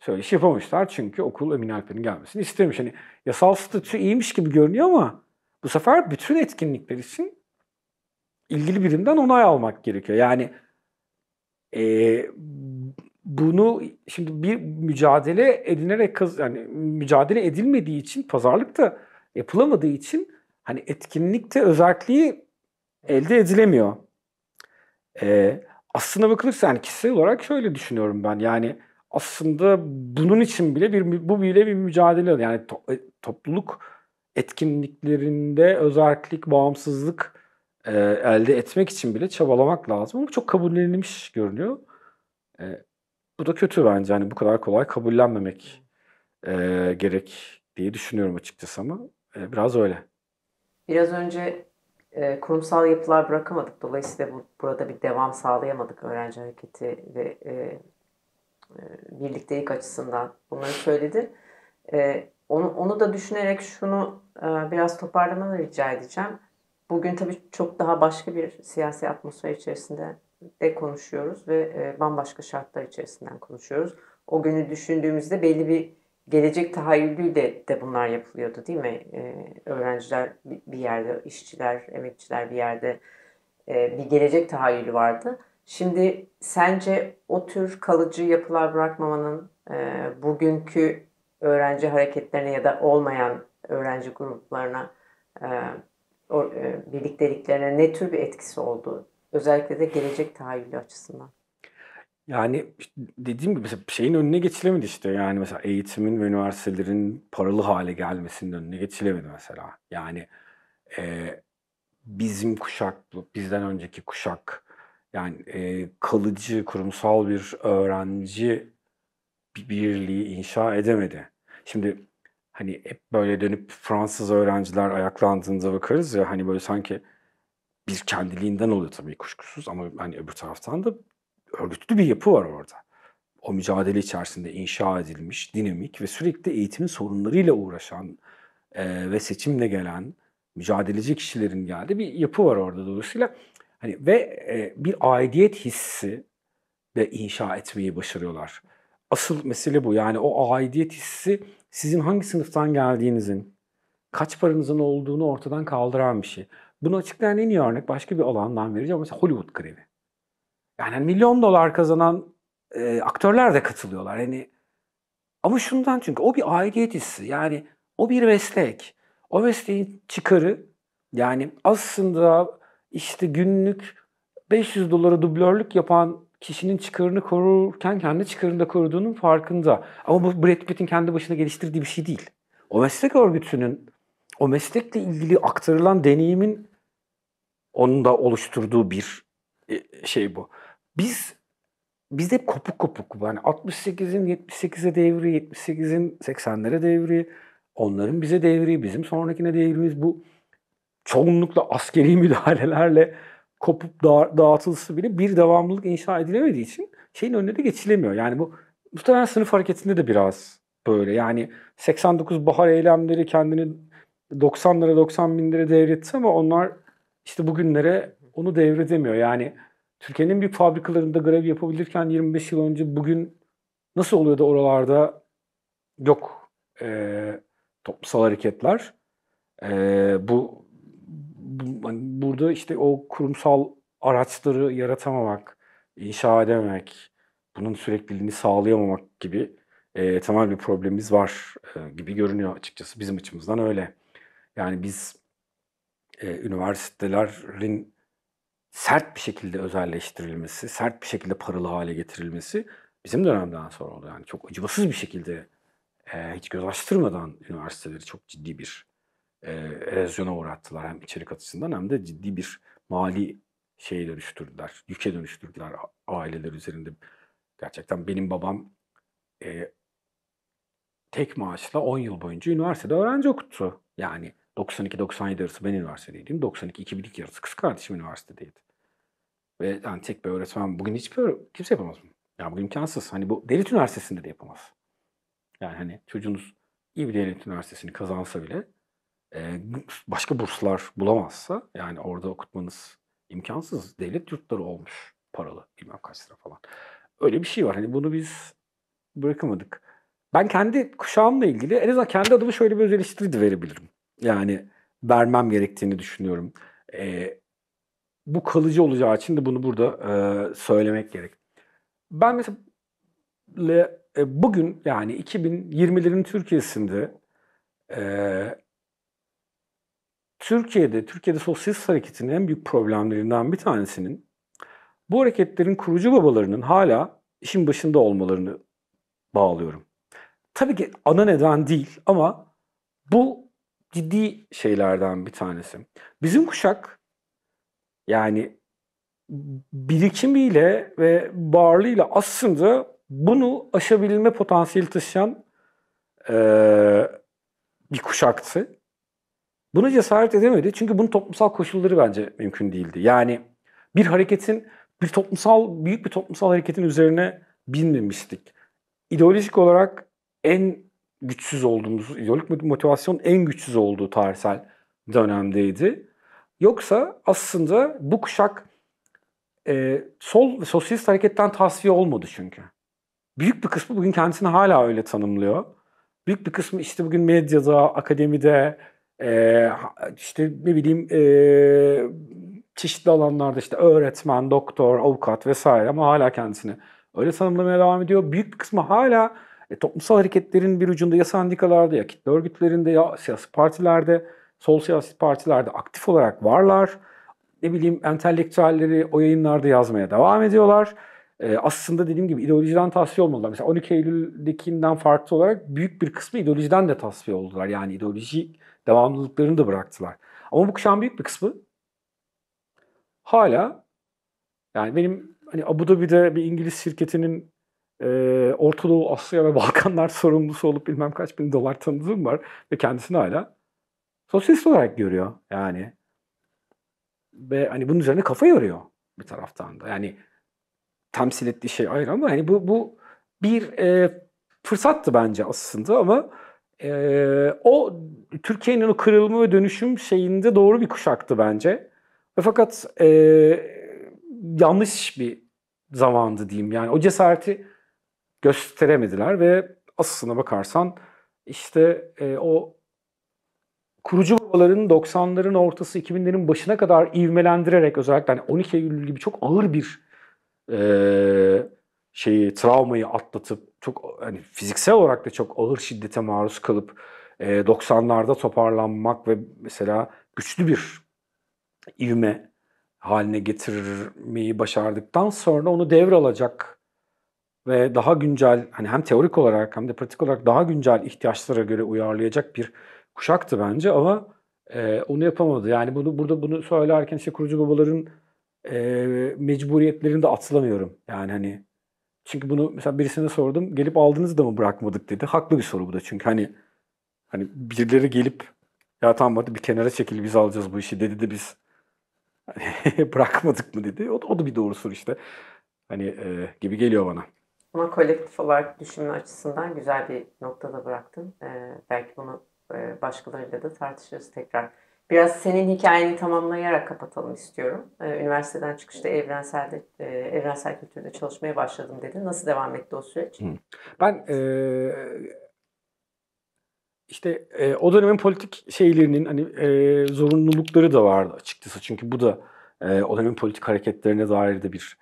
söyleşi yapamışlar. Çünkü okul Emin Alper'in gelmesini istemiş. Hani yasal statü iyiymiş gibi görünüyor ama bu sefer bütün etkinlikler için ilgili birimden onay almak gerekiyor. Yani e, bunu şimdi bir mücadele edinerek yani mücadele edilmediği için pazarlık da yapılamadığı için hani etkinlikte özelliği elde edilemiyor. Ee, aslına bakılırsa yani kişisel olarak şöyle düşünüyorum ben. Yani aslında bunun için bile bir bu bile bir mücadele yani to, e, topluluk etkinliklerinde özellik, bağımsızlık e, elde etmek için bile çabalamak lazım. Ama çok kabullenilmiş görünüyor. E, bu da kötü bence. Yani bu kadar kolay kabullenmemek e, gerek diye düşünüyorum açıkçası ama ee, biraz öyle. Biraz önce e, kurumsal yapılar bırakamadık. Dolayısıyla bu, burada bir devam sağlayamadık öğrenci hareketi ve e, e, birliktelik açısından. Bunları söyledi. E, onu, onu da düşünerek şunu e, biraz toparlamanı rica edeceğim. Bugün tabii çok daha başka bir siyasi atmosfer içerisinde de konuşuyoruz ve e, bambaşka şartlar içerisinden konuşuyoruz. O günü düşündüğümüzde belli bir gelecek tahayyülüyle de bunlar yapılıyordu değil mi? E, öğrenciler bir yerde, işçiler, emekçiler bir yerde e, bir gelecek tahayyülü vardı. Şimdi sence o tür kalıcı yapılar bırakmamanın e, bugünkü öğrenci hareketlerine ya da olmayan öğrenci gruplarına e, o, e, birlikteliklerine ne tür bir etkisi oldu? Özellikle de gelecek tahayyülü açısından. Yani dediğim gibi mesela şeyin önüne geçilemedi işte. Yani mesela eğitimin ve üniversitelerin paralı hale gelmesinin önüne geçilemedi mesela. Yani e, bizim kuşak, bizden önceki kuşak yani e, kalıcı kurumsal bir öğrenci birliği inşa edemedi. Şimdi hani hep böyle dönüp Fransız öğrenciler ayaklandığında bakarız ya hani böyle sanki bir kendiliğinden oluyor tabii kuşkusuz ama hani öbür taraftan da örgütlü bir yapı var orada. O mücadele içerisinde inşa edilmiş, dinamik ve sürekli eğitimin sorunlarıyla uğraşan e, ve seçimle gelen mücadeleci kişilerin geldiği bir yapı var orada dolayısıyla. Hani ve e, bir aidiyet hissi de inşa etmeyi başarıyorlar. Asıl mesele bu. Yani o aidiyet hissi sizin hangi sınıftan geldiğinizin, kaç paranızın olduğunu ortadan kaldıran bir şey. Bunu açıklayan en iyi örnek başka bir alandan vereceğim. Mesela Hollywood grevi. Yani hani milyon dolar kazanan e, aktörler de katılıyorlar. Yani ama şundan çünkü o bir aidiyet hissi. Yani o bir meslek. O mesleğin çıkarı yani aslında işte günlük 500 dolara dublörlük yapan kişinin çıkarını korurken kendi çıkarını da koruduğunun farkında. Ama bu Brad Pitt'in kendi başına geliştirdiği bir şey değil. O meslek örgütünün, o meslekle ilgili aktarılan deneyimin onun da oluşturduğu bir e, şey bu. Biz biz hep kopuk kopuk. Yani 68'in 78'e devri, 78'in 80'lere devri, onların bize devri, bizim sonrakine devrimiz bu çoğunlukla askeri müdahalelerle kopup da- bile bir devamlılık inşa edilemediği için şeyin önüne de geçilemiyor. Yani bu muhtemelen sınıf hareketinde de biraz böyle. Yani 89 bahar eylemleri kendini 90'lara 90 binlere devretti ama onlar işte bugünlere onu devredemiyor. Yani Türkiye'nin büyük fabrikalarında grev yapabilirken 25 yıl önce bugün nasıl oluyor da oralarda yok e, toplumsal hareketler? E, bu, bu hani burada işte o kurumsal araçları yaratamamak, inşa edememek, bunun sürekliliğini sağlayamamak gibi e, temel bir problemimiz var e, gibi görünüyor açıkçası bizim açımızdan öyle. Yani biz e, üniversitelerin sert bir şekilde özelleştirilmesi, sert bir şekilde paralı hale getirilmesi bizim dönemden sonra oldu. Yani çok acımasız bir şekilde e, hiç göz açtırmadan üniversiteleri çok ciddi bir e, erozyona uğrattılar hem içerik açısından hem de ciddi bir mali şeye dönüştürdüler, yüke dönüştürdüler aileler üzerinde. Gerçekten benim babam e, tek maaşla 10 yıl boyunca üniversitede öğrenci okuttu. Yani 92-97 arası ben üniversitedeydim. 92-2002 arası kız kardeşim üniversitedeydi. Ve yani tek bir öğretmen bugün hiçbir kimse yapamaz bunu. Ya bu imkansız. Hani bu devlet üniversitesinde de yapamaz. Yani hani çocuğunuz iyi bir devlet üniversitesini kazansa bile e, başka burslar bulamazsa yani orada okutmanız imkansız. Devlet yurtları olmuş paralı bilmem kaç lira falan. Öyle bir şey var. Hani bunu biz bırakamadık. Ben kendi kuşağımla ilgili en azından kendi adımı şöyle bir öz verebilirim. Yani vermem gerektiğini düşünüyorum. E, bu kalıcı olacağı için de bunu burada e, söylemek gerek. Ben mesela e, bugün yani 2020'lerin Türkiye'sinde e, Türkiye'de, Türkiye'de sosyalist hareketinin en büyük problemlerinden bir tanesinin bu hareketlerin kurucu babalarının hala işin başında olmalarını bağlıyorum. Tabii ki ana neden değil ama bu ciddi şeylerden bir tanesi. Bizim kuşak yani birikimiyle ve varlığıyla aslında bunu aşabilme potansiyeli taşıyan e, bir kuşaktı. Buna cesaret edemedi çünkü bunun toplumsal koşulları bence mümkün değildi. Yani bir hareketin, bir toplumsal, büyük bir toplumsal hareketin üzerine binmemiştik. İdeolojik olarak en güçsüz olduğumuz, ideolojik motivasyonun en güçsüz olduğu tarihsel dönemdeydi. Yoksa aslında bu kuşak e, sol ve sosyalist hareketten tasfiye olmadı çünkü. Büyük bir kısmı bugün kendisini hala öyle tanımlıyor. Büyük bir kısmı işte bugün medyada, akademide, e, işte ne bileyim e, çeşitli alanlarda işte öğretmen, doktor, avukat vesaire ama hala kendisini öyle tanımlamaya devam ediyor. Büyük bir kısmı hala e, toplumsal hareketlerin bir ucunda ya sendikalarda ya kitle örgütlerinde ya siyasi partilerde sol siyasi partilerde aktif olarak varlar. Ne bileyim entelektüelleri o yayınlarda yazmaya devam ediyorlar. E, aslında dediğim gibi ideolojiden tasfiye olmadılar. Mesela 12 Eylül'dekinden farklı olarak büyük bir kısmı ideolojiden de tasfiye oldular. Yani ideoloji devamlılıklarını da bıraktılar. Ama bu kuşağın büyük bir kısmı hala yani benim hani Abu Dhabi'de bir İngiliz şirketinin e, Orta Doğu, Asya ve Balkanlar sorumlusu olup bilmem kaç bin dolar tanıdığım var ve kendisini hala sosyalist olarak görüyor yani. Ve hani bunun üzerine kafa yoruyor bir taraftan da. Yani temsil ettiği şey ayrı ama hani bu, bu bir e, fırsattı bence aslında ama e, o Türkiye'nin o kırılma ve dönüşüm şeyinde doğru bir kuşaktı bence. Ve fakat e, yanlış bir zamandı diyeyim. Yani o cesareti gösteremediler ve aslına bakarsan işte e, o kurucu babaların 90'ların ortası 2000'lerin başına kadar ivmelendirerek özellikle hani 12 Eylül gibi çok ağır bir e, şeyi travmayı atlatıp çok hani fiziksel olarak da çok ağır şiddete maruz kalıp e, 90'larda toparlanmak ve mesela güçlü bir ivme haline getirmeyi başardıktan sonra onu devralacak ve daha güncel hani hem teorik olarak hem de pratik olarak daha güncel ihtiyaçlara göre uyarlayacak bir kuşaktı bence ama e, onu yapamadı. Yani bunu burada bunu söylerken işte kurucu babaların e, mecburiyetlerini de atlamıyorum. Yani hani çünkü bunu mesela birisine sordum. Gelip aldınız da mı bırakmadık dedi. Haklı bir soru bu da çünkü hani hani birileri gelip ya tamam hadi bir kenara çekil biz alacağız bu işi dedi de biz hani, bırakmadık mı dedi. O, o da bir doğru soru işte. Hani e, gibi geliyor bana. Ama kolektif olarak düşünme açısından güzel bir noktada bıraktın. Ee, belki bunu ee, başkalarıyla da tartışırız tekrar. Biraz senin hikayeni tamamlayarak kapatalım istiyorum. Ee, üniversiteden çıkışta evrenselde e, evrensel kültürde çalışmaya başladım dedin. Nasıl devam etti o süreç? Ben e, işte e, o dönemin politik şeylerinin hani zorunlulukları da vardı açıkçası. Çünkü bu da o dönemin politik hareketlerine dair de bir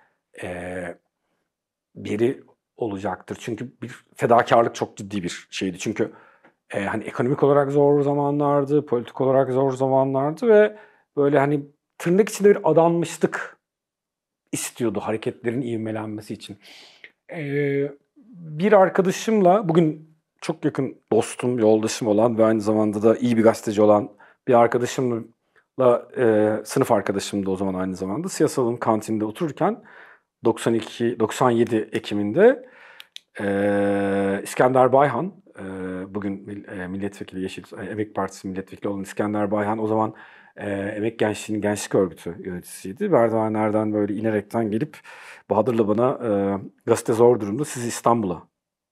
biri olacaktır. Çünkü bir fedakarlık çok ciddi bir şeydi. Çünkü e, hani ekonomik olarak zor zamanlardı, politik olarak zor zamanlardı ve böyle hani tırnak içinde bir adanmışlık istiyordu hareketlerin ivmelenmesi için. Ee, bir arkadaşımla bugün çok yakın dostum, yoldaşım olan ve aynı zamanda da iyi bir gazeteci olan bir arkadaşımla e, sınıf arkadaşımdı o zaman aynı zamanda siyasalın kantinde otururken 92 97 Ekim'inde e, İskender Bayhan bugün milletvekili Yeşil Emek Partisi milletvekili olan İskender Bayhan o zaman Emek Gençliği'nin gençlik örgütü yöneticisiydi. Erdoğan nereden böyle inerekten gelip Bahadır'la bana gazete zor durumda sizi İstanbul'a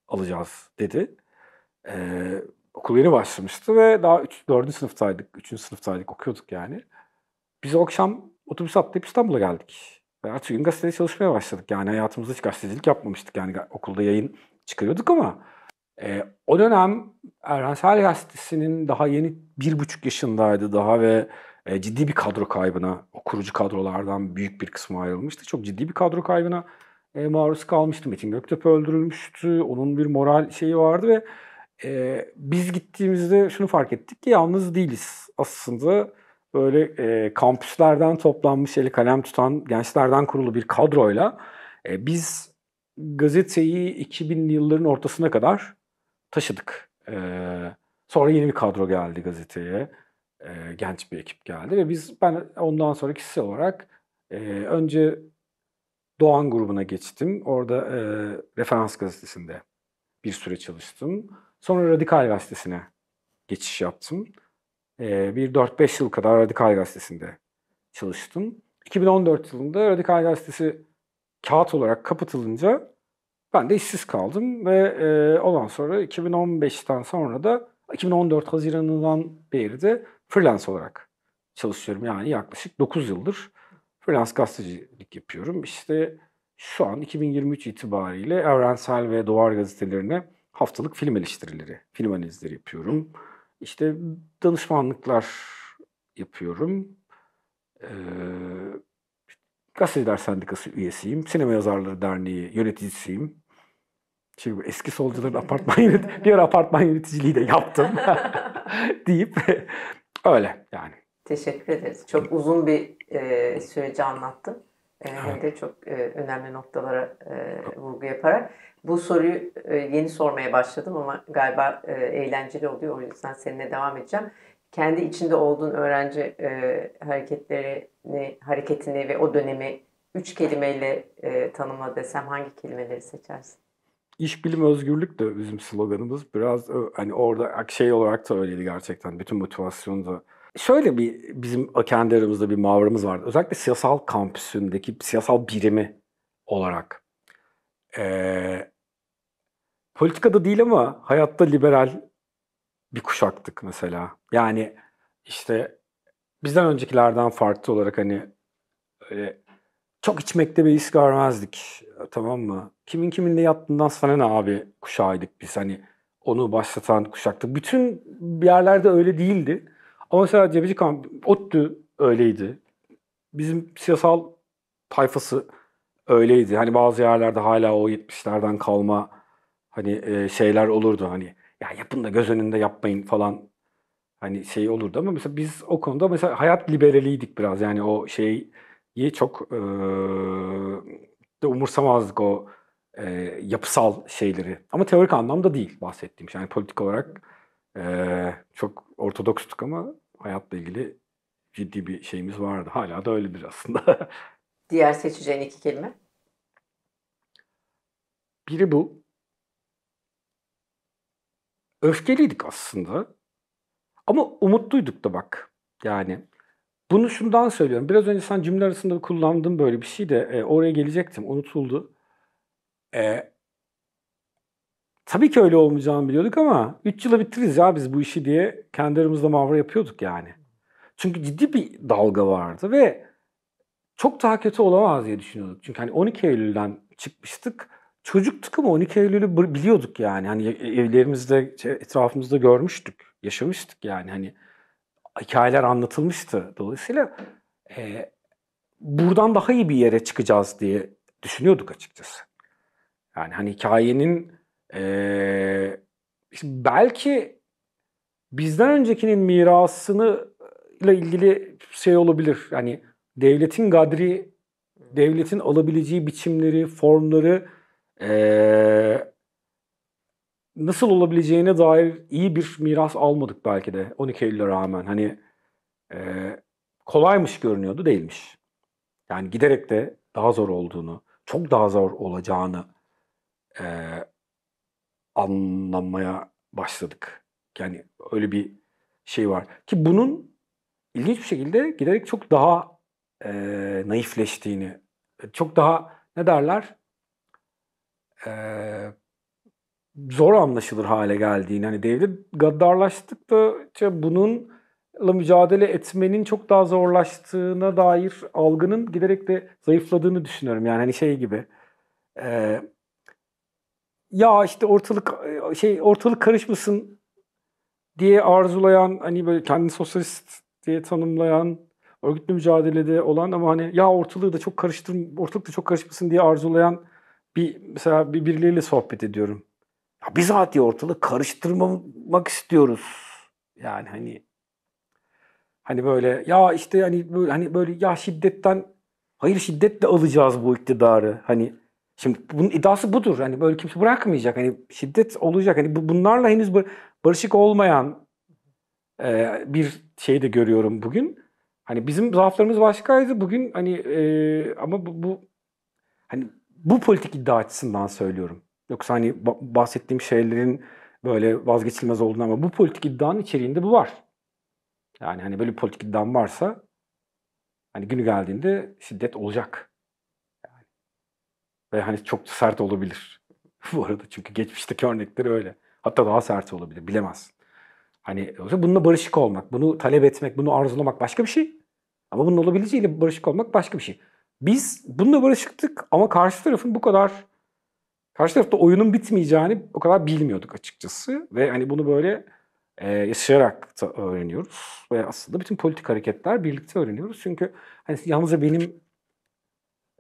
alacağız dedi. okul yeni başlamıştı ve daha 3. 4. sınıftaydık, 3. sınıftaydık okuyorduk yani. Biz akşam otobüs atlayıp İstanbul'a geldik. Ve ertesi gün gazetede çalışmaya başladık. Yani hayatımızda hiç gazetecilik yapmamıştık. Yani okulda yayın çıkarıyorduk ama e, o dönem Evrensel Gazetesi'nin daha yeni bir buçuk yaşındaydı daha ve e, ciddi bir kadro kaybına, o kurucu kadrolardan büyük bir kısmı ayrılmıştı. Çok ciddi bir kadro kaybına e, maruz kalmıştı. Metin Göktepe öldürülmüştü. Onun bir moral şeyi vardı ve e, biz gittiğimizde şunu fark ettik ki yalnız değiliz. Aslında böyle e, kampüslerden toplanmış, eli kalem tutan gençlerden kurulu bir kadroyla e, biz gazeteyi 2000'li yılların ortasına kadar taşıdık. E, sonra yeni bir kadro geldi gazeteye. E, genç bir ekip geldi ve biz ben ondan sonra kişisel olarak e, önce Doğan grubuna geçtim. Orada e, Referans gazetesinde bir süre çalıştım. Sonra Radikal gazetesine geçiş yaptım. E, bir 4-5 yıl kadar Radikal gazetesinde çalıştım. 2014 yılında Radikal gazetesi kağıt olarak kapatılınca ben de işsiz kaldım ve e, ondan sonra 2015'ten sonra da 2014 Haziran'ından beri de freelance olarak çalışıyorum. Yani yaklaşık 9 yıldır freelance gazetecilik yapıyorum. İşte şu an 2023 itibariyle Evrensel ve Doğar gazetelerine haftalık film eleştirileri, film analizleri yapıyorum. İşte danışmanlıklar yapıyorum. Ee, Gazeteciler Sendikası üyesiyim. Sinema Yazarları Derneği yöneticisiyim şey bu eski solcuların apartman yönet bir apartman yöneticiliği de yaptım deyip öyle yani. Teşekkür ederiz. Çok uzun bir e, süreci anlattın. E, evet. Hem de çok e, önemli noktalara e, vurgu yaparak. Bu soruyu e, yeni sormaya başladım ama galiba e, eğlenceli oluyor. O yüzden seninle devam edeceğim. Kendi içinde olduğun öğrenci e, hareketlerini, hareketini ve o dönemi üç kelimeyle e, tanımla desem hangi kelimeleri seçersin? İş bilim özgürlük de bizim sloganımız. Biraz hani orada şey olarak da öyleydi gerçekten. Bütün motivasyonu da şöyle bir bizim kendi aramızda bir mavramız vardı. Özellikle siyasal kampüsündeki siyasal birimi olarak. Ee, politikada değil ama hayatta liberal bir kuşaktık mesela. Yani işte bizden öncekilerden farklı olarak hani öyle çok içmekte bir his görmezdik. Tamam mı? Kimin kiminle yattığından sana ne abi kuşağıydık biz. Hani onu başlatan kuşaktı. Bütün yerlerde öyle değildi. Ama mesela Cebeci Kamp, ODTÜ öyleydi. Bizim siyasal tayfası öyleydi. Hani bazı yerlerde hala o 70'lerden kalma hani e, şeyler olurdu hani ya yapın da göz önünde yapmayın falan hani şey olurdu ama mesela biz o konuda mesela hayat liberaliydik biraz yani o şey iyi çok e, umursamazdık o e, yapısal şeyleri. Ama teorik anlamda değil bahsettiğim şey. Yani politik olarak e, çok ortodokstuk ama hayatla ilgili ciddi bir şeyimiz vardı. Hala da öyle bir aslında. Diğer seçeceğin iki kelime? Biri bu. Öfkeliydik aslında. Ama umutluyduk da bak. Yani bunu şundan söylüyorum. Biraz önce sen cümle arasında kullandığım böyle bir şey de e, oraya gelecektim. Unutuldu. E, tabii ki öyle olmayacağını biliyorduk ama 3 yıla bitiririz ya biz bu işi diye kendi aramızda mavra yapıyorduk yani. Çünkü ciddi bir dalga vardı ve çok daha kötü olamaz diye düşünüyorduk. Çünkü hani 12 Eylül'den çıkmıştık. Çocuk ama 12 Eylül'ü biliyorduk yani. Hani e, evlerimizde, şey, etrafımızda görmüştük, yaşamıştık yani. Hani hikayeler anlatılmıştı. Dolayısıyla e, buradan daha iyi bir yere çıkacağız diye düşünüyorduk açıkçası. Yani hani hikayenin e, belki bizden öncekinin mirasını ile ilgili şey olabilir. yani devletin gadri, devletin alabileceği biçimleri, formları, e, nasıl olabileceğine dair iyi bir miras almadık belki de 12 Eylül'e rağmen. Hani e, kolaymış görünüyordu değilmiş. Yani giderek de daha zor olduğunu, çok daha zor olacağını e, anlamaya başladık. Yani öyle bir şey var. Ki bunun ilginç bir şekilde giderek çok daha e, naifleştiğini, çok daha ne derler? Eee zor anlaşılır hale geldiğini. Hani devlet gaddarlaştıkça bununla mücadele etmenin çok daha zorlaştığına dair algının giderek de zayıfladığını düşünüyorum. Yani hani şey gibi e, ya işte ortalık e, şey ortalık karışmasın diye arzulayan hani böyle kendini sosyalist diye tanımlayan örgütlü mücadelede olan ama hani ya ortalığı da çok karıştır ortalık da çok karışmasın diye arzulayan bir mesela bir birileriyle sohbet ediyorum. Ya bizatihi ortalığı karıştırmamak istiyoruz. Yani hani hani böyle ya işte hani böyle hani böyle ya şiddetten hayır şiddetle alacağız bu iktidarı. Hani şimdi bunun iddiası budur. Hani böyle kimse bırakmayacak. Hani şiddet olacak. Hani bu, bunlarla henüz barışık olmayan e, bir şey de görüyorum bugün. Hani bizim zaaflarımız başkaydı. Bugün hani e, ama bu, bu hani bu politik iddia açısından söylüyorum. Yoksa hani bahsettiğim şeylerin böyle vazgeçilmez olduğunu ama bu politik iddianın içeriğinde bu var. Yani hani böyle bir politik iddian varsa hani günü geldiğinde şiddet olacak. Yani. Ve hani çok sert olabilir. bu arada çünkü geçmişteki örnekleri öyle. Hatta daha sert olabilir bilemez. Hani bununla barışık olmak, bunu talep etmek, bunu arzulamak başka bir şey. Ama bunun olabileceğiyle barışık olmak başka bir şey. Biz bununla barışıktık ama karşı tarafın bu kadar Karşı tarafta oyunun bitmeyeceğini o kadar bilmiyorduk açıkçası. Ve hani bunu böyle e, yaşayarak da öğreniyoruz. Ve aslında bütün politik hareketler birlikte öğreniyoruz. Çünkü hani yalnızca benim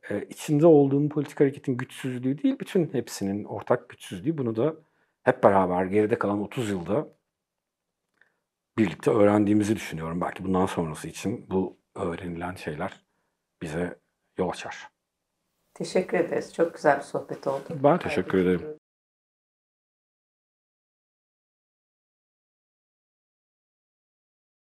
e, içinde olduğum politik hareketin güçsüzlüğü değil, bütün hepsinin ortak güçsüzlüğü. Bunu da hep beraber geride kalan 30 yılda birlikte öğrendiğimizi düşünüyorum. Belki bundan sonrası için bu öğrenilen şeyler bize yol açar. Teşekkür ederiz. Çok güzel bir sohbet oldu. Ben teşekkür ederim.